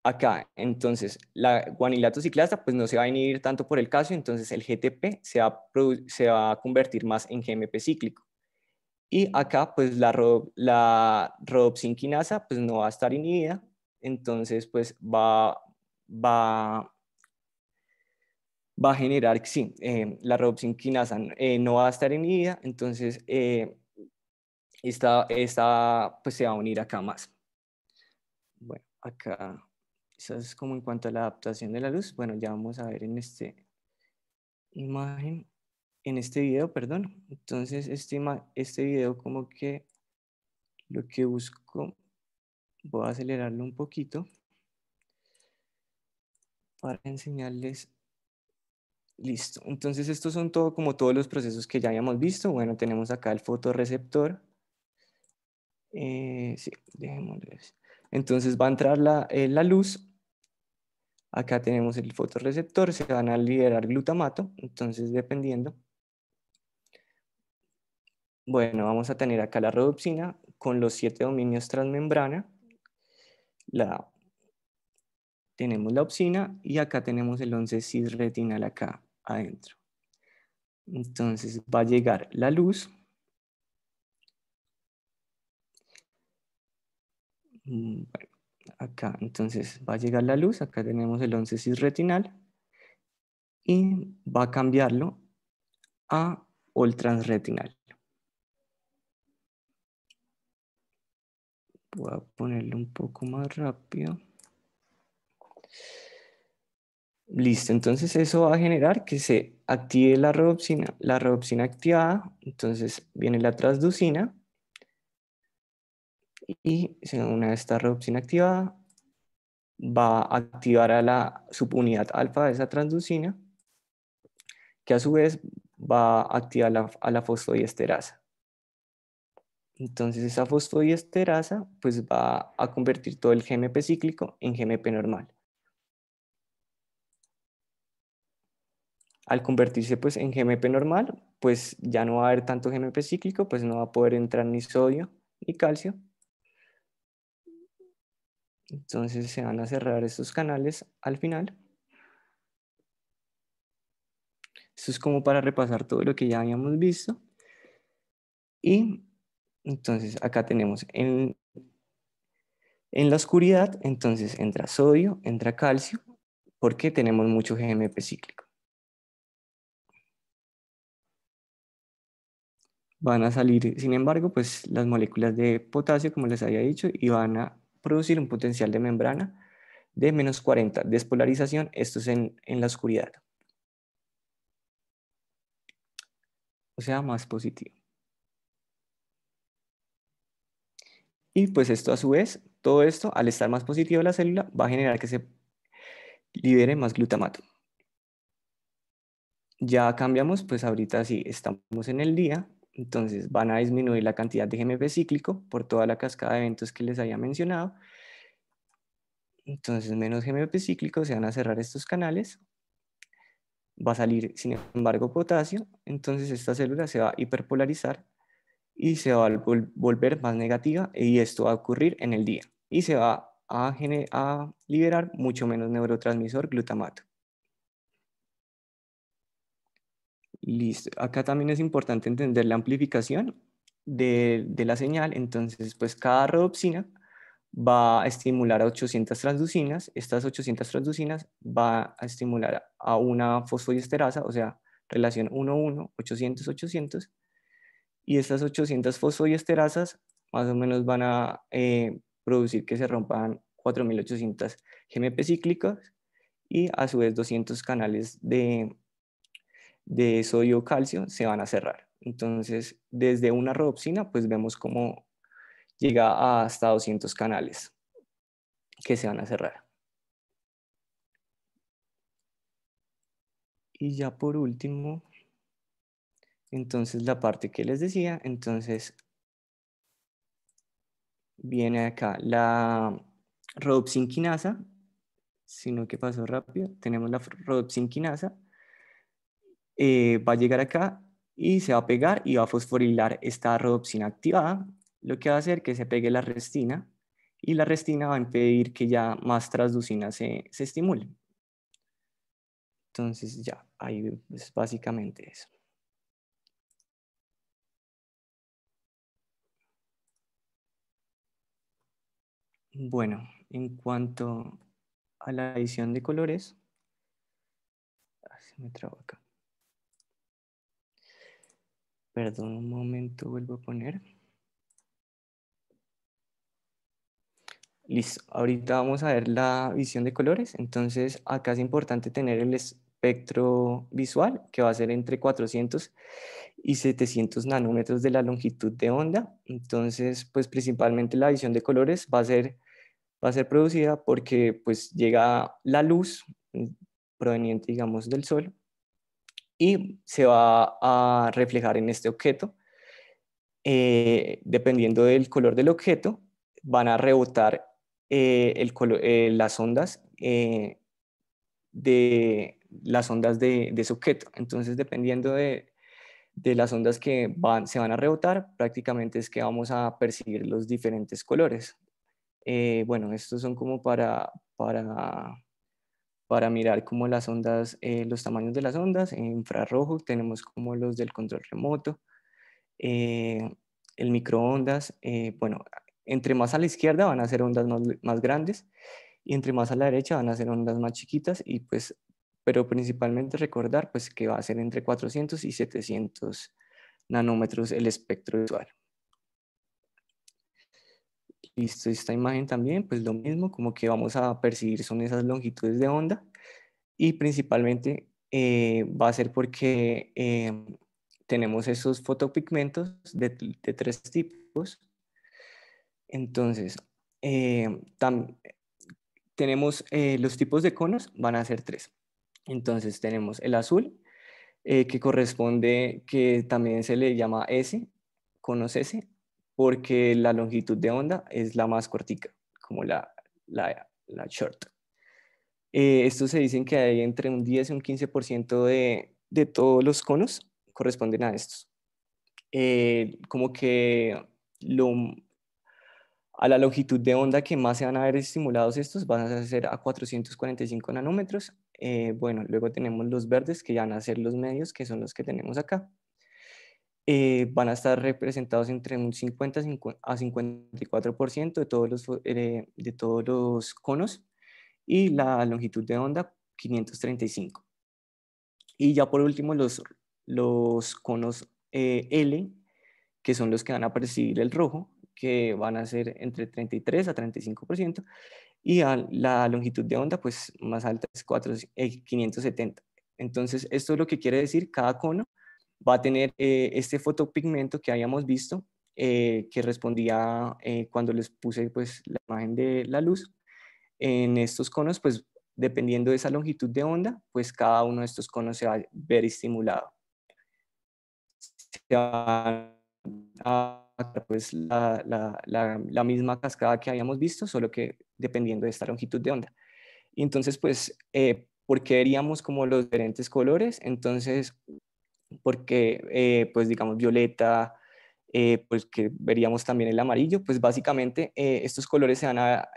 S2: Acá, entonces, la guanilato pues no se va a inhibir tanto por el calcio, entonces el GTP se va, a se va a convertir más en GMP cíclico. Y acá, pues la, la pues no va a estar inhibida, entonces pues va, va, va a generar, sí, eh, la robson quinasa eh, no va a estar en vida entonces eh, esta, pues se va a unir acá más. Bueno, acá, eso es como en cuanto a la adaptación de la luz, bueno, ya vamos a ver en este imagen, en este video, perdón, entonces este, este video como que lo que busco Voy a acelerarlo un poquito para enseñarles. Listo. Entonces estos son todo como todos los procesos que ya habíamos visto. Bueno, tenemos acá el fotorreceptor. Eh, sí, Entonces va a entrar eh, la, luz. Acá tenemos el fotorreceptor. Se van a liberar glutamato. Entonces dependiendo. Bueno, vamos a tener acá la rodopsina con los siete dominios transmembrana la, tenemos la opsina y acá tenemos el 11-cis-retinal acá adentro. Entonces va a llegar la luz. acá, entonces va a llegar la luz, acá tenemos el 11-cis-retinal y va a cambiarlo a all retinal. Voy a ponerle un poco más rápido. Listo, entonces eso va a generar que se active la reopsina la activada, entonces viene la transducina y una vez esta redoxina activada va a activar a la subunidad alfa de esa transducina que a su vez va a activar a la fosfodiesterasa. Entonces esa fosfodiesterasa pues va a convertir todo el GMP cíclico en GMP normal. Al convertirse pues en GMP normal, pues ya no va a haber tanto GMP cíclico, pues no va a poder entrar ni sodio ni calcio. Entonces se van a cerrar estos canales al final. Esto es como para repasar todo lo que ya habíamos visto. Y entonces acá tenemos en, la oscuridad, entonces entra sodio, entra calcio, porque tenemos mucho GMP cíclico. Van a salir, sin embargo, pues las moléculas de potasio, como les había dicho, y van a producir un potencial de membrana de menos 40. Despolarización, esto es en, en la oscuridad. O sea, más positivo. Y pues esto a su vez, todo esto al estar más positivo la célula va a generar que se libere más glutamato. Ya cambiamos, pues ahorita sí, estamos en el día, entonces van a disminuir la cantidad de GMP cíclico por toda la cascada de eventos que les había mencionado. Entonces menos GMP cíclico, se van a cerrar estos canales. Va a salir, sin embargo, potasio, entonces esta célula se va a hiperpolarizar y se va a volver más negativa y esto va a ocurrir en el día y se va a, liberar mucho menos neurotransmisor glutamato. Listo. Acá también es importante entender la amplificación de, la señal. Entonces, pues cada rodopsina va a estimular a 800 transducinas. Estas 800 transducinas va a estimular a una fosfodiesterasa, o sea, relación 1-1, 800-800, y estas 800 fosfodiesterasas más o menos van a eh, producir que se rompan 4.800 GMP cíclicas y a su vez 200 canales de, de sodio calcio se van a cerrar. Entonces, desde una rodopsina, pues vemos cómo llega hasta 200 canales que se van a cerrar. Y ya por último, entonces, la parte que les decía, entonces viene acá la si sino que pasó rápido, tenemos la quinasa, eh, va a llegar acá y se va a pegar y va a fosforilar esta rhodopsina activada, lo que va a hacer que se pegue la restina y la restina va a impedir que ya más transducina se, se estimule. Entonces ya, ahí es pues, básicamente eso. Bueno, en cuanto a la visión de colores, ah, se me traba acá. Perdón, un momento, vuelvo a poner. Listo, ahorita vamos a ver la visión de colores. Entonces, acá es importante tener el espectro visual, que va a ser entre 400 y 700 nanómetros de la longitud de onda. Entonces, pues principalmente la visión de colores va a ser, va a ser producida porque pues llega la luz mm, proveniente, digamos, del sol y se va a reflejar en este objeto. Eh, dependiendo del color del objeto, van a rebotar eh, el eh, las ondas de las ondas de, de ese objeto. Entonces, dependiendo de, de las ondas que van, se van a rebotar, prácticamente es que vamos a percibir los diferentes colores. Eh, bueno, estos son como para, para, para mirar como las ondas, eh, los tamaños de las ondas. infrarrojo tenemos como los del control remoto, eh, el microondas. bueno, entre más a la izquierda van a ser ondas más, más grandes y entre más a la derecha van a ser ondas más chiquitas y pues pero principalmente recordar pues, que va a ser entre 400 y 700 nanómetros el espectro visual. Listo, esta imagen también, pues lo mismo, como que vamos a percibir son esas longitudes de onda y principalmente eh, va a ser porque em, tenemos esos fotopigmentos de, tres tipos. Entonces, em, tenemos eh, los tipos de conos, van a ser tres. Entonces tenemos el azul, eh, que corresponde, que también se le llama S, conos S, porque la longitud de onda es la más cortica, como la, la, short. Eh, estos se dicen que hay entre un 10 y un 15% de, de todos los conos corresponden a estos. Eh, como que a la longitud de onda que más se van a ver estimulados estos van a ser a 445 nanómetros eh, bueno, luego tenemos los verdes, que van a ser los medios, que son los que tenemos acá. Eh, van a estar representados entre un 50 a 54% de todos, los, eh, de todos los conos y la longitud de onda 535. Y ya por último, los, los conos L, que son los que van a percibir el rojo, que van a ser entre 33 a 35%, y a la longitud de onda pues más alta es 4, 570. Eh, Entonces esto es lo que quiere decir, cada cono va a tener eh, este fotopigmento que habíamos visto eh, que respondía cuando les puse pues la imagen de la luz. En estos conos pues dependiendo de esa longitud de onda pues cada uno de estos conos se va a ver estimulado. Se va a pues, la, misma cascada que habíamos visto, solo que dependiendo de esta longitud de onda. Y entonces, pues, eh, ¿por qué veríamos como los diferentes colores? Entonces, porque, eh, pues, digamos, violeta, eh, pues, que veríamos también el amarillo, pues, básicamente, estos colores se van, a,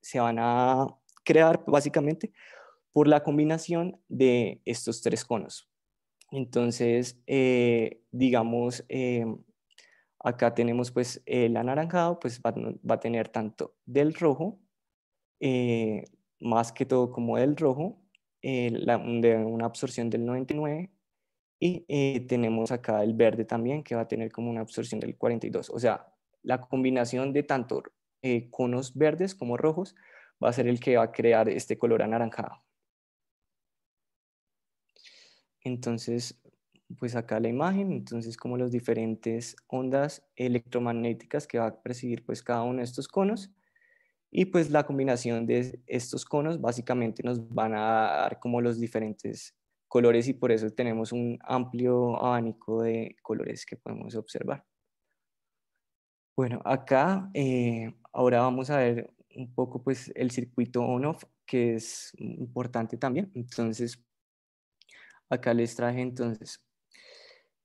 S2: se van a crear, básicamente, por la combinación de estos tres conos. Entonces, digamos, em, Acá tenemos pues el anaranjado, pues va, a tener tanto del rojo, eh, más que todo como del rojo, eh, de una absorción del 99 y eh, tenemos acá el verde también que va a tener como una absorción del 42. O sea, la combinación de tanto conos verdes como rojos va a ser el que va a crear este color anaranjado. Entonces, pues acá la imagen, entonces como las diferentes ondas electromagnéticas que va a percibir pues cada uno de estos conos y pues la combinación de estos conos básicamente nos van a dar como los diferentes colores y por eso tenemos un amplio abanico de colores que podemos observar. Bueno, acá eh, ahora vamos a ver un poco pues el circuito on-off que es importante también, entonces acá les traje entonces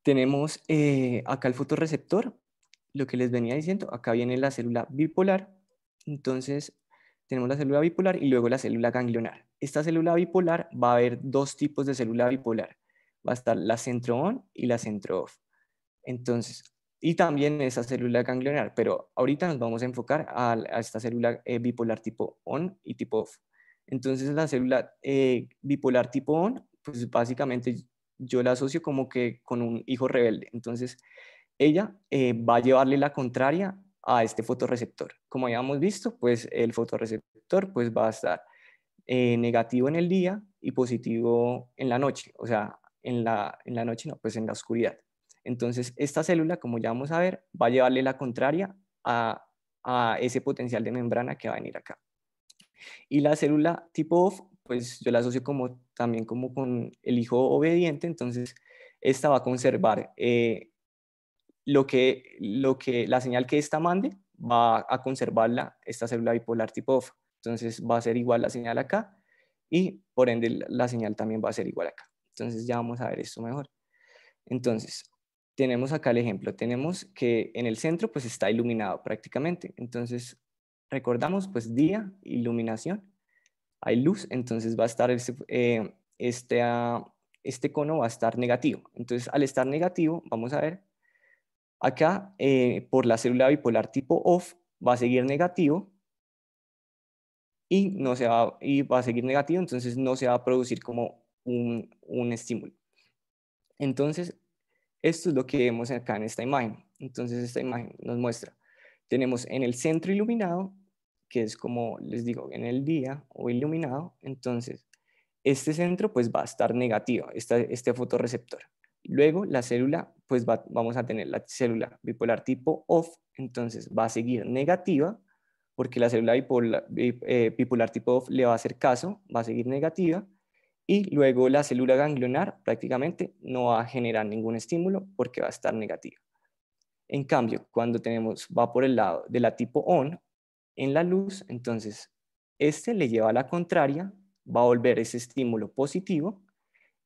S2: tenemos eh, acá el fotorreceptor, lo que les venía diciendo, acá viene la célula bipolar, entonces tenemos la célula bipolar y luego la célula ganglionar. Esta célula bipolar va a haber dos tipos de célula bipolar, va a estar la centro-on y la centro-off. Entonces, y también esa célula ganglionar, pero ahorita nos vamos a enfocar a, esta célula eh, bipolar tipo on y tipo off. Entonces la célula eh, bipolar tipo on, pues básicamente yo la asocio como que con un hijo rebelde. Entonces, ella eh, va a llevarle la contraria a este fotorreceptor. Como habíamos visto, pues el fotorreceptor pues va a estar eh, negativo en el día y positivo en la noche, o sea, en la, noche no, pues en la oscuridad. Entonces, esta célula, como ya vamos a ver, va a llevarle la contraria a, a ese potencial de membrana que va a venir acá. Y la célula tipo off pues yo la asocio como también como con el hijo obediente, entonces esta va a conservar eh, lo que, lo que, la señal que esta mande va a conservarla esta célula bipolar tipo OFF. Entonces va a ser igual la señal acá y por ende la señal también va a ser igual acá. Entonces ya vamos a ver esto mejor. Entonces tenemos acá el ejemplo. Tenemos que en el centro pues está iluminado prácticamente. Entonces recordamos pues día, iluminación hay luz, entonces va a estar eh, este, ah, este, cono va a estar negativo. Entonces, al estar negativo, vamos a ver, acá eh, por la célula bipolar tipo off va a seguir negativo y, no se va, y va a seguir negativo, entonces no se va a producir como un, un estímulo. Entonces, esto es lo que vemos acá en esta imagen. Entonces, esta imagen nos muestra, tenemos en el centro iluminado que es como les digo, en el día o iluminado, entonces este centro pues va a estar negativo, esta, este fotorreceptor. Luego la célula, pues vamos a tener la célula bipolar tipo off, entonces va a seguir negativa, porque la célula bipolar, eh, bipolar tipo off le va a hacer caso, va a seguir negativa, y luego la célula ganglionar prácticamente no va a generar ningún estímulo porque va a estar negativa. En cambio, cuando tenemos, va por el lado de la tipo on en la luz, entonces este le lleva a la contraria, va a volver ese estímulo positivo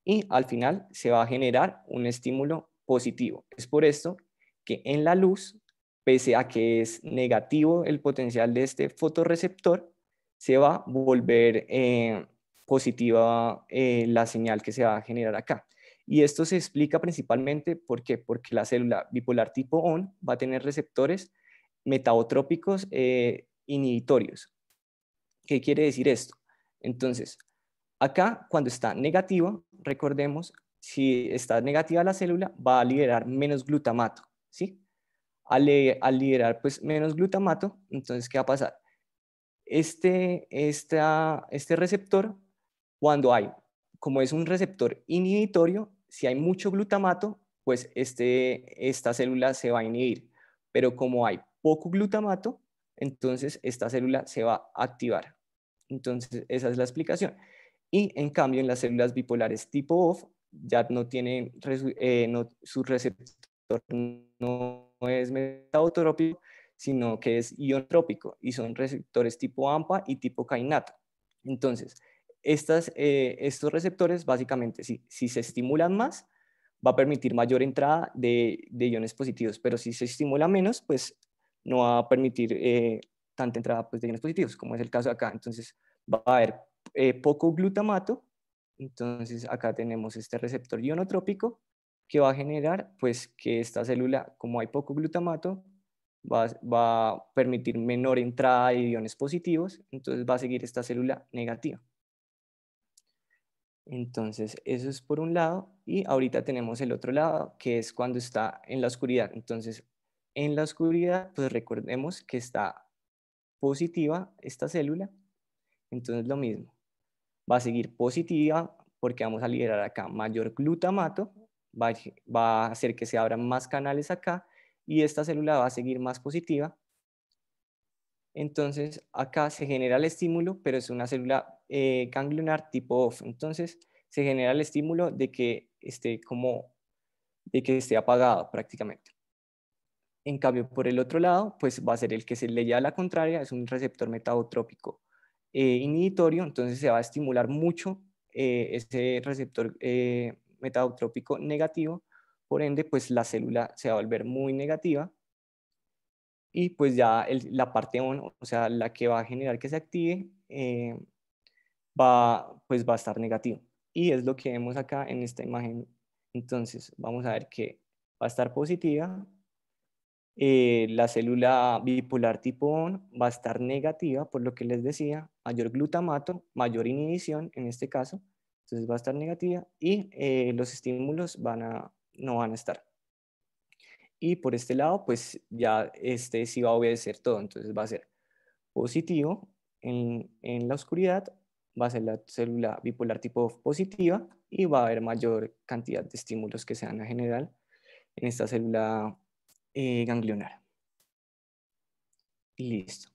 S2: y al final se va a generar un estímulo positivo. Es por esto que en la luz, pese a que es negativo el potencial de este fotorreceptor, se va a volver eh, positiva eh, la señal que se va a generar acá. Y esto se explica principalmente ¿por qué? porque la célula bipolar tipo ON va a tener receptores metabotrópicos... Eh, inhibitorios. ¿Qué quiere decir esto? Entonces, acá cuando está negativa, recordemos, si está negativa la célula, va a liberar menos glutamato, ¿sí? Al, liberar pues, menos glutamato, entonces, ¿qué va a pasar? Este, este receptor, cuando hay, como es un receptor inhibitorio, si hay mucho glutamato, pues este, esta célula se va a inhibir. Pero como hay poco glutamato, entonces esta célula se va a activar. Entonces esa es la explicación. Y en cambio en las células bipolares tipo OFF ya no tiene eh, su receptor no es metabotrópico, sino que es ionotrópico y son receptores tipo AMPA y tipo kainato. Entonces, estas, eh, estos receptores básicamente, si, se estimulan más, va a permitir mayor entrada de, de, iones positivos, pero si se estimula menos, pues no va a permitir eh, tanta entrada pues, de iones positivos, como es el caso acá. Entonces va a haber eh, poco glutamato, entonces acá tenemos este receptor ionotrópico que va a generar pues, que esta célula, como hay poco glutamato, va, va a permitir menor entrada de iones positivos, entonces va a seguir esta célula negativa. Entonces, eso es por un lado. Y ahorita tenemos el otro lado, que es cuando está en la oscuridad. Entonces, en la oscuridad, pues recordemos que está positiva esta célula, entonces lo mismo. Va a seguir positiva porque vamos a liberar acá mayor glutamato, va, a hacer que se abran más canales acá y esta célula va a seguir más positiva. Entonces acá se genera el estímulo, pero es una célula eh, ganglionar tipo off. Entonces se genera el estímulo de que esté como, de que esté apagado prácticamente. En cambio, por el otro lado, pues va a ser el que se le a la contraria, es un receptor metabotrópico eh, inhibitorio, entonces se va a estimular mucho eh, ese receptor eh, metabotrópico negativo, por ende, pues la célula se va a volver muy negativa y pues ya la parte 1, o sea, la que va a generar que se active, eh, va, pues va a estar negativo. Y es lo que vemos acá en esta imagen. Entonces, vamos a ver que va a estar positiva eh, la célula bipolar tipo ON va a estar negativa, por lo que les decía, mayor glutamato, mayor inhibición en este caso, entonces va a estar negativa y eh, los estímulos van a, no van a estar. Y por este lado, pues ya este sí va a obedecer todo, entonces va a ser positivo en, la oscuridad, va a ser la célula bipolar tipo positiva y va a haber mayor cantidad de estímulos que se van a generar en esta célula eh, ganglionar. listo.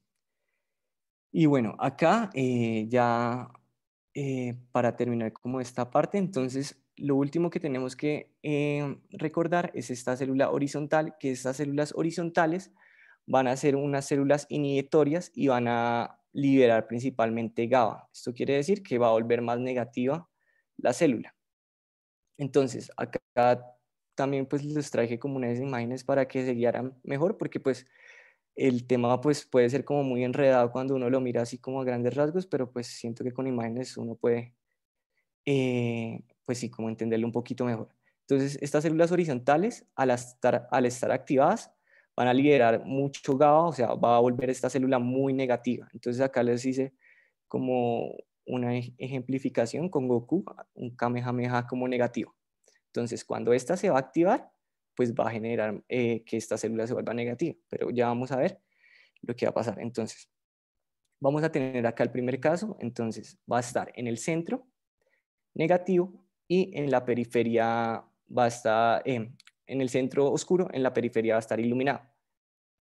S2: Y bueno, acá eh, ya eh, para terminar como esta parte, entonces lo último que tenemos que recordar es esta célula horizontal, que estas células horizontales van a ser unas células inhibitorias y van a liberar principalmente GABA. Esto quiere decir que va a volver más negativa la célula. Entonces, acá también pues les traje como unas imágenes para que se guiaran mejor, porque pues el tema pues puede ser como muy enredado cuando uno lo mira así como a grandes rasgos, pero pues siento que con imágenes uno puede, eh, pues sí, como entenderlo un poquito mejor. Entonces, estas células horizontales, al estar, al estar activadas, van a liberar mucho GABA, o sea, va a volver esta célula muy negativa. Entonces, acá les hice como una ejemplificación con Goku, un Kamehameha como negativo. Entonces, cuando esta se va a activar, pues va a generar eh, que esta célula se vuelva negativa, pero ya vamos a ver lo que va a pasar. Entonces, vamos a tener acá el primer caso, entonces va a estar en el centro negativo y en la periferia va a estar, eh, en el centro oscuro, en la periferia va a estar iluminado.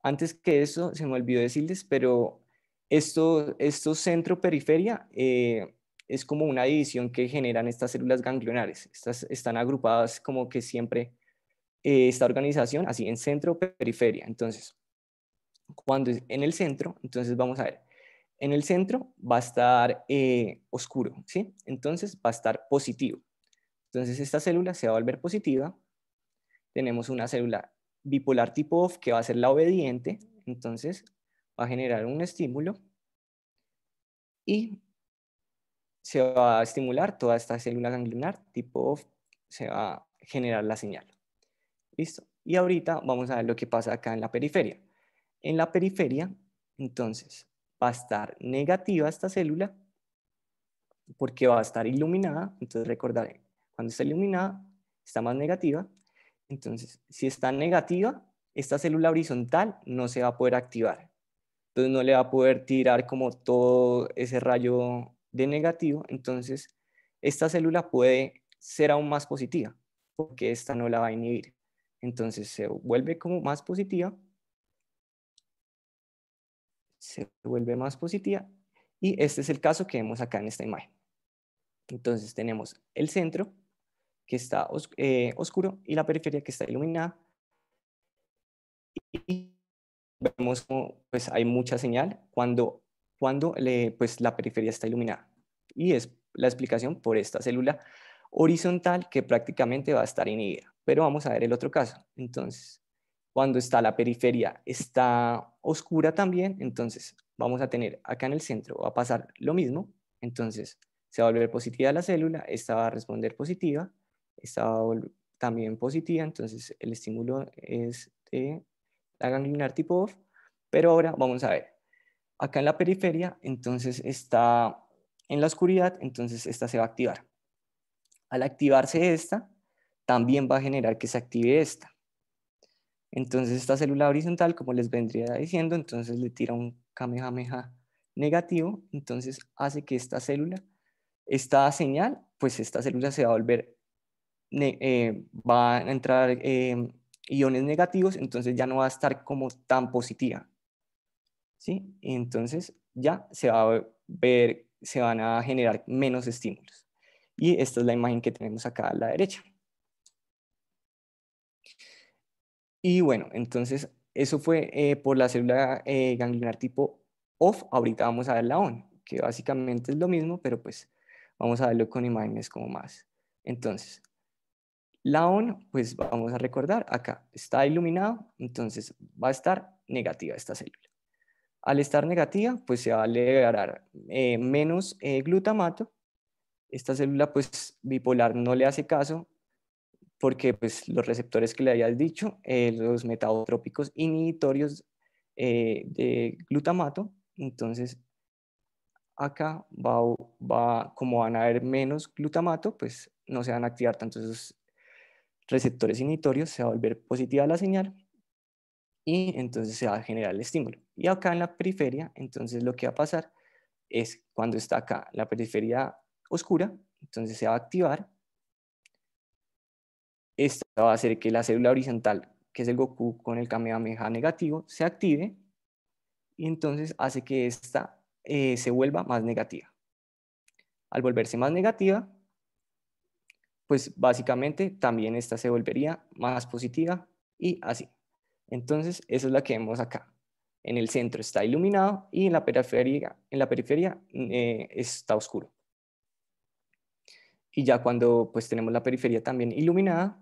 S2: Antes que eso, se me olvidó decirles, pero esto, estos centro-periferia eh, es como una división que generan estas células ganglionares. Estas están agrupadas como que siempre eh, esta organización, así en centro, periferia. Entonces, cuando es en el centro, entonces vamos a ver, en el centro va a estar eh, oscuro, ¿sí? Entonces va a estar positivo. Entonces esta célula se va a volver positiva. Tenemos una célula bipolar tipo off que va a ser la obediente, entonces va a generar un estímulo y se va a estimular toda esta célula ganglionar, tipo se va a generar la señal. ¿Listo? Y ahorita vamos a ver lo que pasa acá en la periferia. En la periferia, entonces, va a estar negativa esta célula porque va a estar iluminada. Entonces, recordaré, cuando está iluminada, está más negativa. Entonces, si está negativa, esta célula horizontal no se va a poder activar. Entonces, no le va a poder tirar como todo ese rayo de negativo, entonces esta célula puede ser aún más positiva, porque esta no la va a inhibir. Entonces se vuelve como más positiva, se vuelve más positiva, y este es el caso que vemos acá en esta imagen. Entonces tenemos el centro, que está eh, oscuro, y la periferia que está iluminada. Y vemos como pues, hay mucha señal. Cuando cuando pues, la periferia está iluminada. Y es la explicación por esta célula horizontal que prácticamente va a estar inhibida. Pero vamos a ver el otro caso. Entonces, cuando está la periferia, está oscura también, entonces vamos a tener acá en el centro, va a pasar lo mismo, entonces se va a volver positiva la célula, esta va a responder positiva, esta va a volver también positiva, entonces el estímulo es de la ganglionar tipo off, pero ahora vamos a ver, acá en la periferia, entonces está en la oscuridad, entonces esta se va a activar. Al activarse esta, también va a generar que se active esta. Entonces esta célula horizontal, como les vendría diciendo, entonces le tira un kamehameha negativo, entonces hace que esta célula, esta señal, pues esta célula se va a volver, van eh, va a entrar eh, iones negativos, entonces ya no va a estar como tan positiva, ¿sí? Entonces ya se va a ver, se van a generar menos estímulos. Y esta es la imagen que tenemos acá a la derecha. Y bueno, entonces eso fue eh, por la célula eh, ganglionar tipo OFF. Ahorita vamos a ver la ON, que básicamente es lo mismo, pero pues vamos a verlo con imágenes como más. Entonces, la ON, pues vamos a recordar, acá está iluminado, entonces va a estar negativa esta célula. Al estar negativa, pues se va a liberar eh, menos eh, glutamato. Esta célula pues bipolar no le hace caso porque pues los receptores que le hayas dicho, eh, los metabotrópicos inhibitorios de glutamato, entonces acá va, va, como van a haber menos glutamato, pues no se van a activar tanto esos receptores inhibitorios, se va a volver positiva la señal y entonces se va a generar el estímulo. Y acá en la periferia, entonces lo que va a pasar es cuando está acá la periferia oscura, entonces se va a activar. esto va a hacer que la célula horizontal, que es el Goku con el Kamehameha negativo, se active y entonces hace que esta eh, se vuelva más negativa. Al volverse más negativa, pues básicamente también esta se volvería más positiva y así. Entonces, esa es la que vemos acá. En el centro está iluminado y en la periferia, en la periferia mm, eh, está oscuro. Y ya cuando pues tenemos la periferia también iluminada,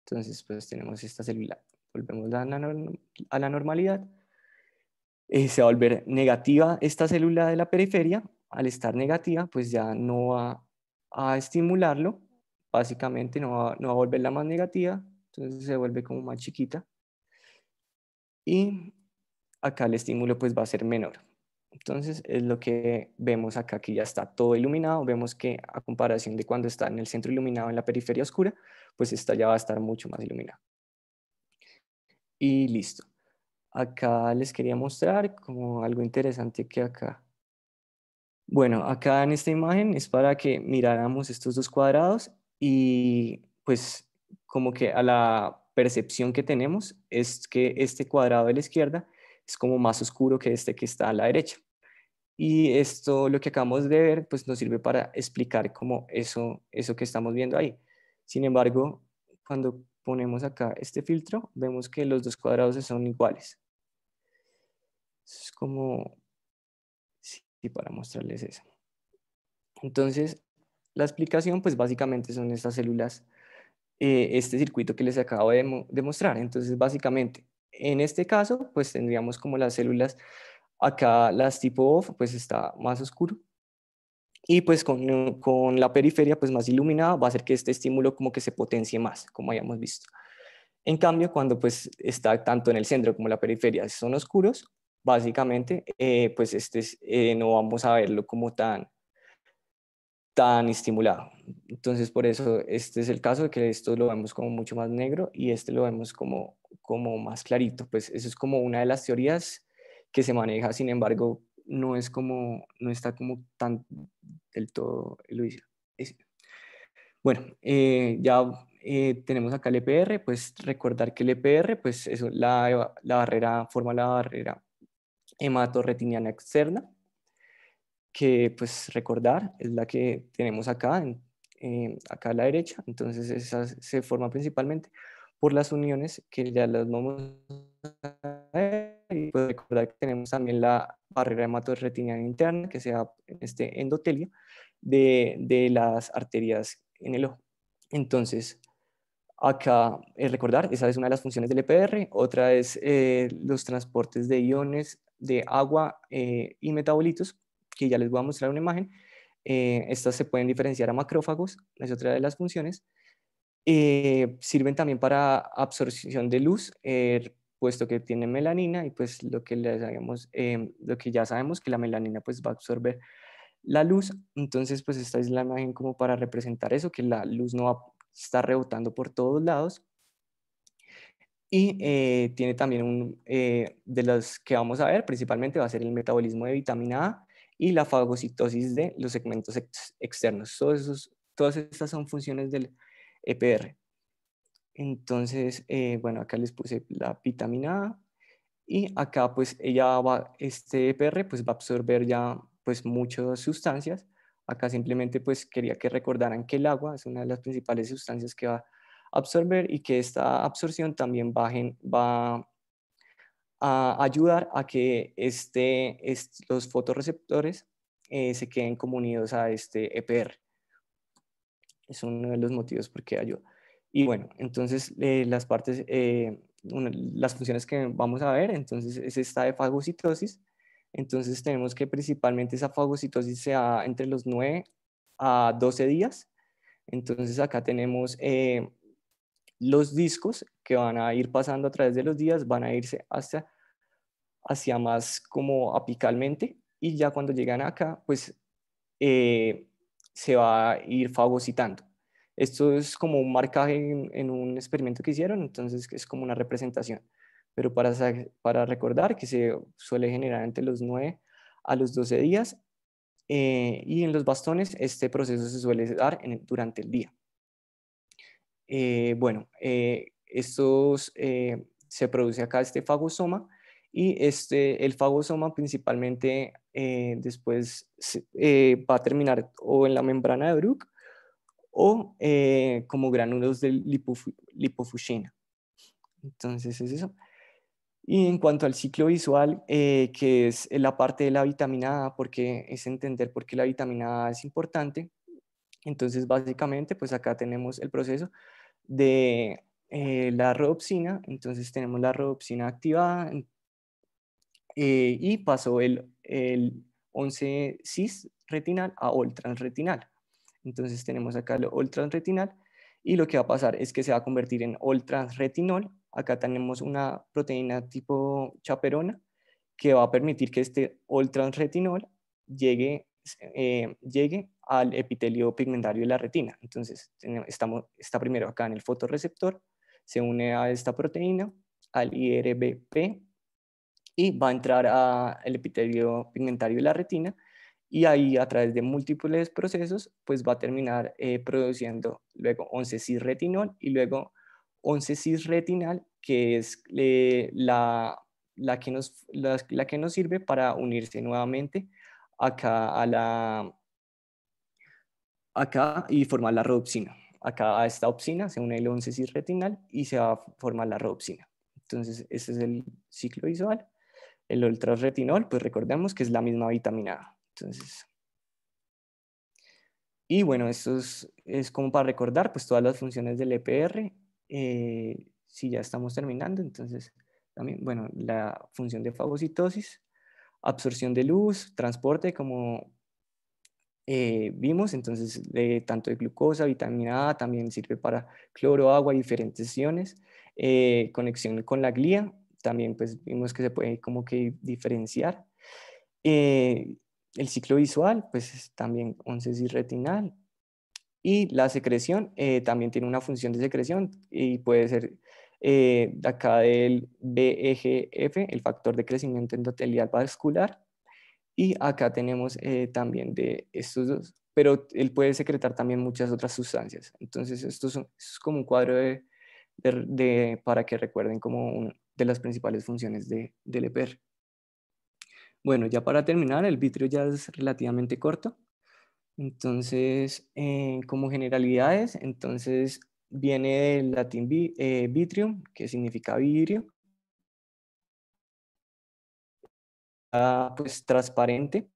S2: entonces pues tenemos esta célula, volvemos a la, normalidad, eh, se va a volver negativa esta célula de la periferia, al estar negativa pues ya no va a estimularlo, básicamente no va, no va a volverla más negativa, entonces se vuelve como más chiquita y acá el estímulo pues va a ser menor. Entonces es lo que vemos acá que ya está todo iluminado, vemos que a comparación de cuando está en el centro iluminado en la periferia oscura, pues esta ya va a estar mucho más iluminado Y listo. Acá les quería mostrar como algo interesante que acá. Bueno, acá en esta imagen es para que miráramos estos dos cuadrados y pues como que a la percepción que tenemos es que este cuadrado de la izquierda es como más oscuro que este que está a la derecha. Y esto, lo que acabamos de ver, pues nos sirve para explicar cómo eso, eso que estamos viendo ahí. Sin embargo, cuando ponemos acá este filtro, vemos que los dos cuadrados son iguales. Es como, sí, para mostrarles eso. Entonces, la explicación, pues básicamente son estas células eh, este circuito que les acabo de, demostrar mostrar. Entonces, básicamente, en este caso, pues tendríamos como las células acá, las tipo off, pues está más oscuro, y pues con, con, la periferia pues más iluminada va a hacer que este estímulo como que se potencie más, como hayamos visto. En cambio, cuando pues está tanto en el centro como la periferia son oscuros, básicamente eh, pues este eh, no vamos a verlo como tan tan estimulado. Entonces, por eso este es el caso de que esto lo vemos como mucho más negro y este lo vemos como, como más clarito. Pues eso es como una de las teorías que se maneja, sin embargo, no es como, no está como tan del todo, Luis. Bueno, eh, ya eh, tenemos acá el EPR, pues recordar que el EPR, pues eso, la, la barrera, forma la barrera hematorretiniana externa, que pues recordar es la que tenemos acá, en, eh, acá a la derecha. Entonces esa se forma principalmente por las uniones que ya las vamos a ver. Y pues recordar que tenemos también la barrera hematorretiniana interna que sea este endotelio de, de las arterias en el ojo. Entonces, acá es recordar, esa es una de las funciones del EPR, otra es eh, los transportes de iones de agua eh, y metabolitos, que ya les voy a mostrar una imagen. Eh, estas se pueden diferenciar a macrófagos, es otra de las funciones. Eh, sirven también para absorción de luz, eh, puesto que tienen melanina y pues lo que, les lo que ya sabemos que la melanina pues va a absorber la luz. Entonces pues esta es la imagen como para representar eso, que la luz no va a estar rebotando por todos lados. Y tiene también un, de los que vamos a ver, principalmente va a ser el metabolismo de vitamina A y la fagocitosis de los segmentos externos. Todos todas estas son funciones del EPR. Entonces, eh, bueno, acá les puse la vitamina A y acá pues ella va, este EPR pues va a absorber ya pues muchas sustancias. Acá simplemente pues quería que recordaran que el agua es una de las principales sustancias que va a absorber y que esta absorción también va, va a ayudar a que este, los fotorreceptores eh, se queden como unidos a este EPR. Es uno de los motivos por qué ayuda. Y bueno, entonces eh, las partes, eh, las funciones que vamos a ver, entonces es esta de fagocitosis. Entonces tenemos que principalmente esa fagocitosis sea entre los 9 a 12 días. Entonces acá tenemos los discos que van a ir pasando a través de los días van a irse hacia hacia más como apicalmente y ya cuando llegan acá pues eh, se va a ir fagocitando. Esto es como un marcaje en, un experimento que hicieron, entonces es como una representación. Pero para, para recordar que se suele generar entre los 9 a los 12 días eh, y en los bastones este proceso se suele dar durante el día. Eh, bueno, eh, estos, eh, se produce acá este fagosoma y este, el fagosoma principalmente después va a terminar o en la membrana de Bruch o como granulos de lipof lipofuscina. Entonces es eso. Y en cuanto al ciclo visual, que es la parte de la vitamina A, porque es entender por qué la vitamina A es importante. Entonces, básicamente, pues acá tenemos el proceso de eh, la rodopsina, entonces tenemos la rodopsina activada eh, y pasó el, 11-cis retinal a ultranretinal. retinal, Entonces tenemos acá el ultranretinal retinal y lo que va a pasar es que se va a convertir en ultranretinol. retinol, Acá tenemos una proteína tipo chaperona que va a permitir que este ultranretinol retinol llegue eh, llegue al epitelio pigmentario de la retina. Entonces, estamos, está primero acá en el fotorreceptor, se une a esta proteína, al IRBP, y va a entrar al epitelio pigmentario de la retina, y ahí a través de múltiples procesos, pues va a terminar eh, produciendo luego 11 retinol y luego 11 retinal que es eh, la que nos sirve para unirse nuevamente acá a la acá y formar la rodopsina. Acá a esta opsina se une el 11 retinal y se va a formar la rodopsina. Entonces, ese es el ciclo visual. El ultrarretinol, pues recordemos que es la misma vitamina A. Entonces, y bueno, esto es, como para recordar pues todas las funciones del EPR. Eh, si ya estamos terminando, entonces también, bueno, la función de fagocitosis, absorción de luz, transporte, como eh, vimos, entonces tanto de glucosa, vitamina A, también sirve para cloro, agua diferentes iones, eh, conexión con la glía, también pues vimos que se puede como que diferenciar. Eh, el ciclo visual, pues también 11 retinal Y la secreción también tiene una función de secreción y puede ser eh, acá del BEGF, el factor de crecimiento endotelial vascular, y acá tenemos eh, también de estos dos, pero él puede secretar también muchas otras sustancias. Entonces, esto, es como un cuadro de, para que recuerden como de las principales funciones de, del EPR. Bueno, ya para terminar, el vitrio ya es relativamente corto. Entonces, eh, como generalidades, entonces viene del latín eh, vitrium, que significa vidrio. Ah, pues transparente,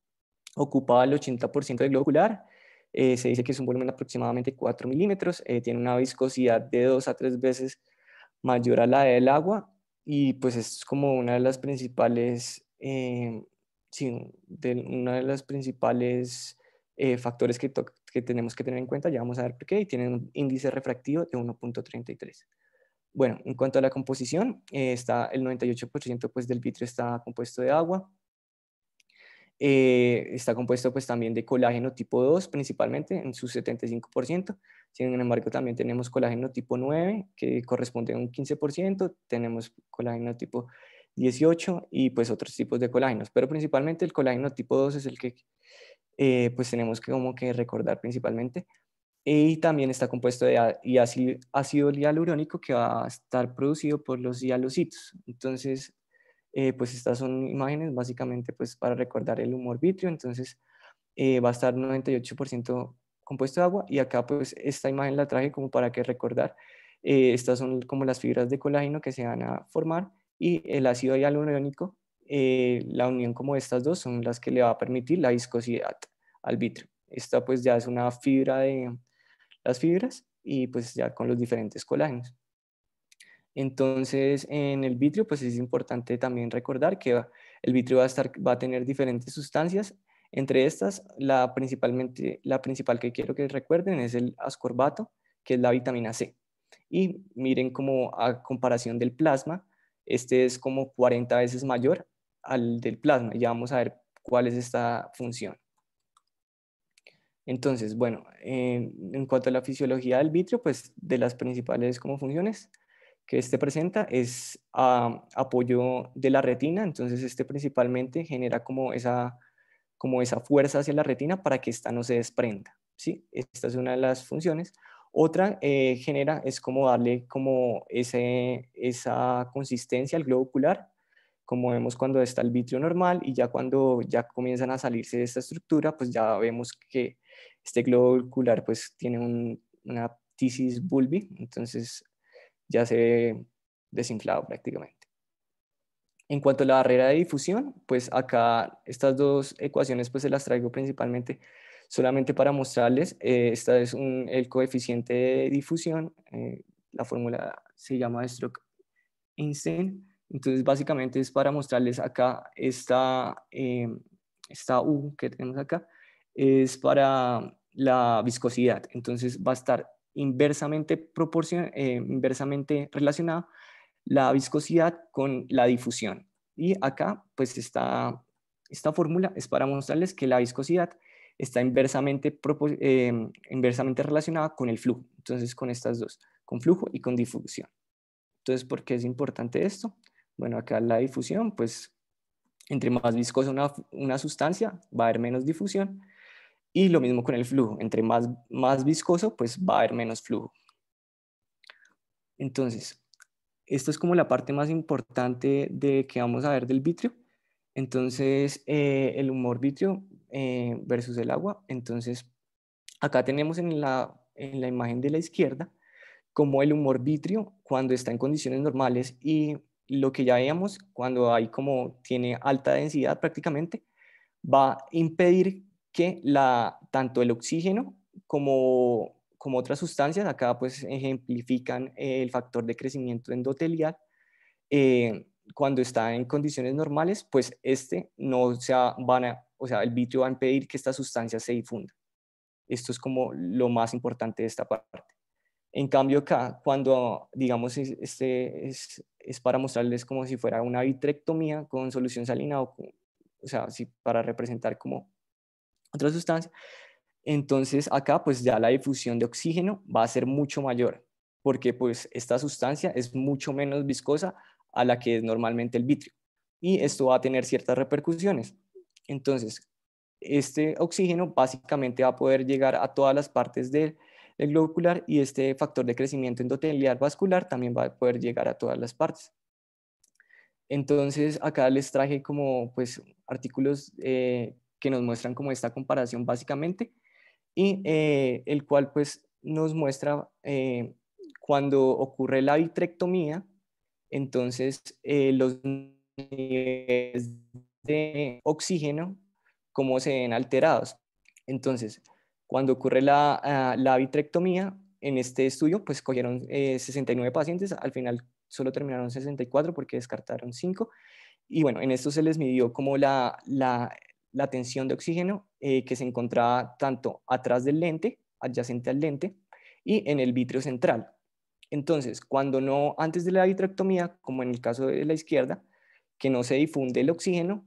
S2: ocupaba el 80% del globular. Eh, se dice que es un volumen de aproximadamente 4 milímetros, eh, tiene una viscosidad de 2 a 3 veces mayor a la del agua y pues es como una de las principales, una de las principales factores que, toca que tenemos que tener en cuenta, ya vamos a ver por qué, y tienen un índice refractivo de 1.33. Bueno, en cuanto a la composición, eh, está el 98% pues, del vidrio está compuesto de agua, eh, está compuesto pues, también de colágeno tipo 2 principalmente, en su 75%, sin embargo también tenemos colágeno tipo 9, que corresponde a un 15%, tenemos colágeno tipo 18 y pues otros tipos de colágenos, pero principalmente el colágeno tipo 2 es el que eh, pues tenemos que como que recordar principalmente. Y también está compuesto de ácido, hialurónico que va a estar producido por los hialocitos. Entonces, eh, pues estas son imágenes básicamente pues para recordar el humor vitrio. Entonces, eh, va a estar 98% compuesto de agua y acá pues esta imagen la traje como para que recordar. estas son como las fibras de colágeno que se van a formar y el ácido hialurónico la unión como estas dos son las que le va a permitir la viscosidad al vitrio. Esta pues ya es una fibra de las fibras y pues ya con los diferentes colágenos. Entonces, en el vitrio, pues es importante también recordar que el vitrio va a, estar, va a tener diferentes sustancias. Entre estas, la, principalmente, la principal que quiero que recuerden es el ascorbato, que es la vitamina C. Y miren como a comparación del plasma, este es como 40 veces mayor al del plasma. Ya vamos a ver cuál es esta función. Entonces, bueno, eh, en cuanto a la fisiología del vitrio, pues de las principales como funciones que este presenta es ah, apoyo de la retina, entonces este principalmente genera como esa, como esa fuerza hacia la retina para que ésta no se desprenda, ¿sí? Esta es una de las funciones. Otra eh, genera es como darle como ese, esa consistencia al globo ocular, como vemos cuando está el vitrio normal y ya cuando ya comienzan a salirse de esta estructura, pues ya vemos que este globo ocular pues tiene una tisis bulbi, entonces ya se desinflado prácticamente. En cuanto a la barrera de difusión, pues acá estas dos ecuaciones pues se las traigo principalmente solamente para mostrarles. Eh, esta es el coeficiente de difusión, eh, la fórmula se llama Stroke-Einstein, entonces básicamente es para mostrarles acá esta, eh, esta U que tenemos acá, es para la viscosidad. Entonces va a estar inversamente, eh, inversamente relacionada la viscosidad con la difusión. Y acá, pues esta, esta fórmula es para mostrarles que la viscosidad está inversamente, eh, inversamente relacionada con el flujo. Entonces, con estas dos, con flujo y con difusión. Entonces, ¿por qué es importante esto? Bueno, acá la difusión, pues entre más viscosa una, una sustancia, va a haber menos difusión y lo mismo con el flujo, entre más, más viscoso, pues va a haber menos flujo. Entonces, esto es como la parte más importante de que vamos a ver del vitrio. Entonces, eh, el humor vitrio eh, versus el agua. Entonces, acá tenemos en la, en la imagen de la izquierda como el humor vitrio cuando está en condiciones normales y lo que ya veíamos cuando hay como tiene alta densidad prácticamente, va a impedir que tanto el oxígeno como, otras sustancias, acá pues ejemplifican el factor de crecimiento endotelial, eh, cuando está en condiciones normales, pues este no se van a, o sea, el vitrio va a impedir que esta sustancia se difunda. Esto es como lo más importante de esta parte. En cambio acá, cuando digamos este es, es para mostrarles como si fuera una vitrectomía con solución salina o, o sea, si para representar como otra sustancia, entonces acá pues ya la difusión de oxígeno va a ser mucho mayor, porque pues esta sustancia es mucho menos viscosa a la que es normalmente el vitrio. Y esto va a tener ciertas repercusiones. Entonces, este oxígeno básicamente va a poder llegar a todas las partes del, glóbulo y este factor de crecimiento endotelial vascular también va a poder llegar a todas las partes. Entonces, acá les traje como pues artículos eh, que nos muestran como esta comparación básicamente, y eh, el cual pues nos muestra eh, cuando ocurre la vitrectomía, entonces eh, los niveles de oxígeno, cómo se ven alterados. Entonces, cuando ocurre la, ah, la vitrectomía, en este estudio pues cogieron 69 pacientes, al final solo terminaron 64 porque descartaron 5, y bueno, en esto se les midió como la, la la tensión de oxígeno eh, que se encontraba tanto atrás del lente, adyacente al lente, y en el vitrio central. Entonces, cuando no, antes de la vitrectomía, como en el caso de la izquierda, que no se difunde el oxígeno,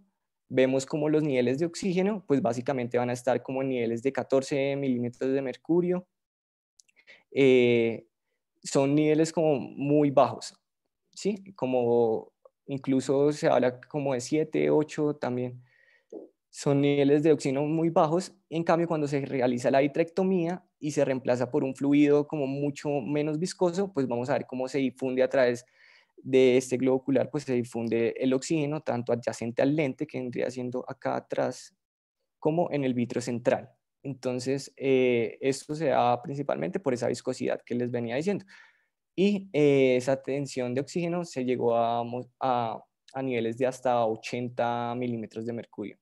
S2: vemos como los niveles de oxígeno, pues básicamente van a estar como en niveles de 14 milímetros de mercurio. Eh, son niveles como muy bajos, ¿sí? Como incluso se habla como de 7, 8 también son niveles de oxígeno muy bajos. En cambio, cuando se realiza la vitrectomía y se reemplaza por un fluido como mucho menos viscoso, pues vamos a ver cómo se difunde a través de este globo ocular, pues se difunde el oxígeno tanto adyacente al lente, que vendría siendo acá atrás, como en el vitro central. Entonces, eh, esto se da principalmente por esa viscosidad que les venía diciendo. Y eh, esa tensión de oxígeno se llegó a niveles de hasta 80 milímetros de mercurio.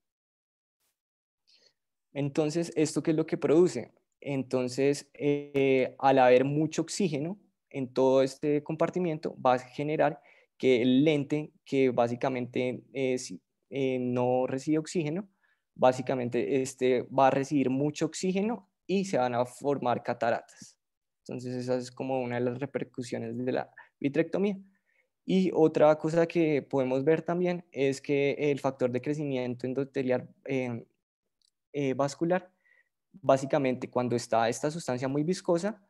S2: Entonces, ¿esto qué es lo que produce? Entonces, eh, al haber mucho oxígeno en todo este compartimiento, va a generar que el lente, que básicamente eh, no recibe oxígeno, básicamente este va a recibir mucho oxígeno y se van a formar cataratas. Entonces, esa es como una de las repercusiones de la vitrectomía. Y otra cosa que podemos ver también es que el factor de crecimiento endotelial eh, eh, vascular. Básicamente, cuando está esta sustancia muy viscosa,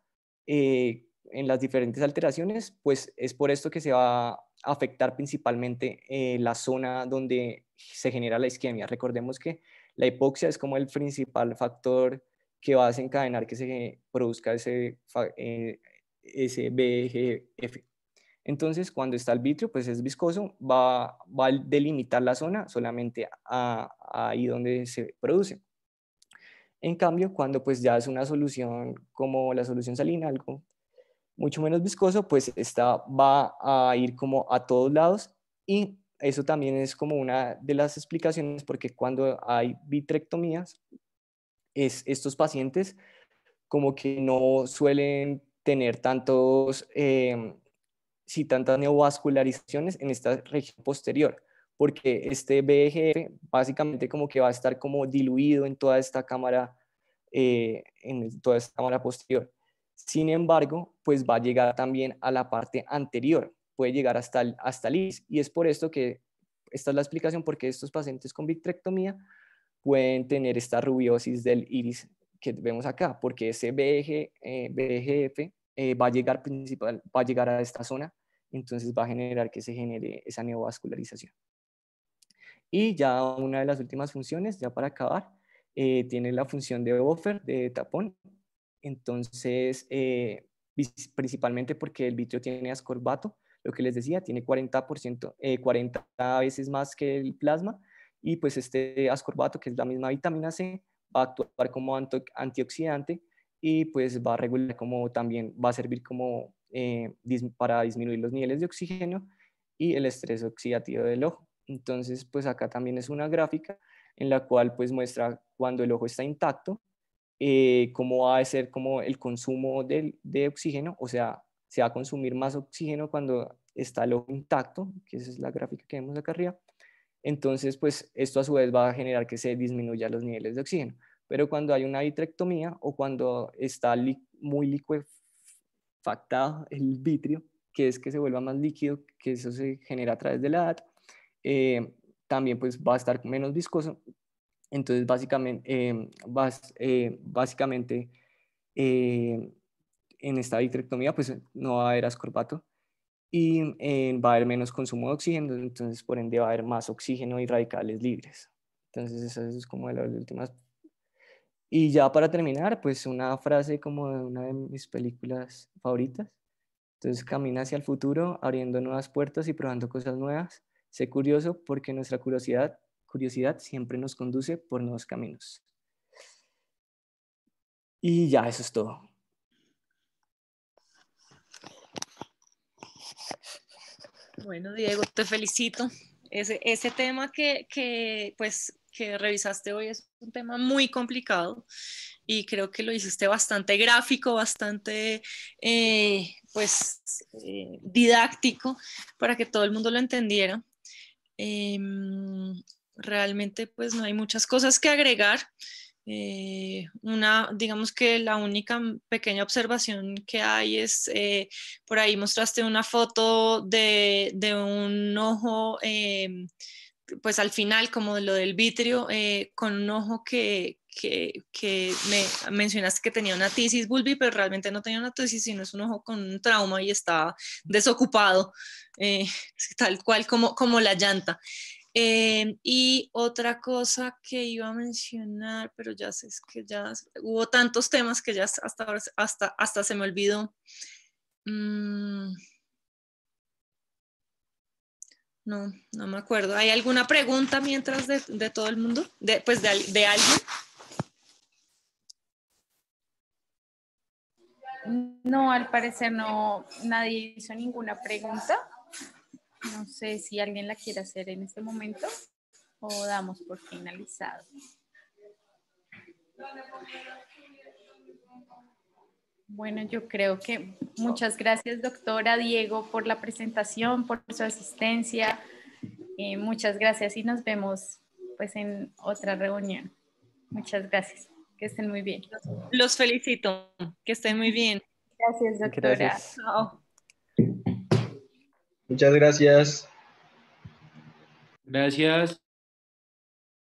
S2: eh, en las diferentes alteraciones, pues es por esto que se va a afectar principalmente eh, la zona donde se genera la isquemia. Recordemos que la hipoxia es como el principal factor que va a desencadenar que se produzca ese, ese BGF. Entonces, cuando está el vitrio, pues es viscoso, va, va a delimitar la zona solamente ahí donde se produce. En cambio, cuando pues ya es una solución como la solución salina, algo mucho menos viscoso, pues esta va a ir como a todos lados y eso también es como una de las explicaciones porque cuando hay vitrectomías, es, estos pacientes como que no suelen tener tantos, em, si tantas neovascularizaciones en esta región posterior porque este BGF básicamente como que va a estar como diluido en toda esta cámara, eh, en toda esta cámara posterior. Sin embargo, pues va a llegar también a la parte anterior, puede llegar hasta el, hasta el iris, y es por esto que esta es la explicación porque estos pacientes con vitrectomía pueden tener esta rubiosis del iris que vemos acá, porque ese VEGF eh, BGF eh, va, a llegar principal, va a llegar a esta zona, entonces va a generar que se genere esa neovascularización. Y ya una de las últimas funciones, ya para acabar, eh, tiene la función de buffer, de tapón. Entonces, eh, principalmente porque el vitrio tiene ascorbato, lo que les decía, tiene 40%, 40 eh, veces más que el plasma. Y pues este ascorbato, que es la misma vitamina C, va a actuar como antioxidante y pues va a regular como también, va a servir como para disminuir los niveles de oxígeno y el estrés oxidativo del ojo. Entonces, pues acá también es una gráfica en la cual pues muestra cuando el ojo está intacto, eh, cómo va a ser como el consumo de, de, oxígeno, o sea, se va a consumir más oxígeno cuando está el ojo intacto, que esa es la gráfica que vemos acá arriba. Entonces, pues esto a su vez va a generar que se disminuyan los niveles de oxígeno. Pero cuando hay una vitrectomía o cuando está muy liquefactado el vitrio, que es que se vuelva más líquido, que eso se genera a través de la edad, eh, también pues va a estar menos viscoso. Entonces eh, eh, básicamente, básicamente en esta vitrectomía pues no va a haber ascorbato y va a haber menos consumo de oxígeno, entonces por ende va a haber más oxígeno y radicales libres. Entonces eso es como de las últimas y ya para terminar, pues una frase como de una de mis películas favoritas. Entonces camina hacia el futuro, abriendo nuevas puertas y probando cosas nuevas. Sé curioso porque nuestra curiosidad, curiosidad siempre nos conduce por nuevos caminos. Y ya, eso es todo.
S3: Bueno, Diego, te felicito. Ese, ese tema que, pues, que revisaste hoy es un tema muy complicado y creo que lo hiciste bastante gráfico, bastante eh, pues, eh, didáctico para que todo el mundo lo entendiera. Em, realmente pues no hay muchas cosas que agregar. Eh, una, digamos que la única pequeña observación que hay es, eh, por ahí mostraste una foto de, un ojo, em, pues al final como lo del vitrio, eh, con un ojo que, que, me mencionaste que tenía una tisis bulbi, pero realmente no tenía una tisis, sino es un ojo con un trauma y estaba desocupado, eh, tal cual como, como la llanta. Eh, y otra cosa que iba a mencionar, pero ya sé, es que ya hubo tantos temas que ya hasta, hasta, hasta se me olvidó. Mm. No, no me acuerdo. ¿Hay alguna pregunta mientras de, todo el mundo? De, pues de alguien.
S1: No, al parecer no, nadie hizo ninguna pregunta. No sé si alguien la quiere hacer en este momento o damos por finalizado. Bueno, yo creo que muchas gracias, doctora Diego, por la presentación, por su asistencia. Eh, muchas gracias y nos vemos pues en otra reunión. Muchas gracias. Que estén muy bien.
S3: Los felicito. Que estén muy bien. Gracias, doctora. Muchas gracias. Gracias.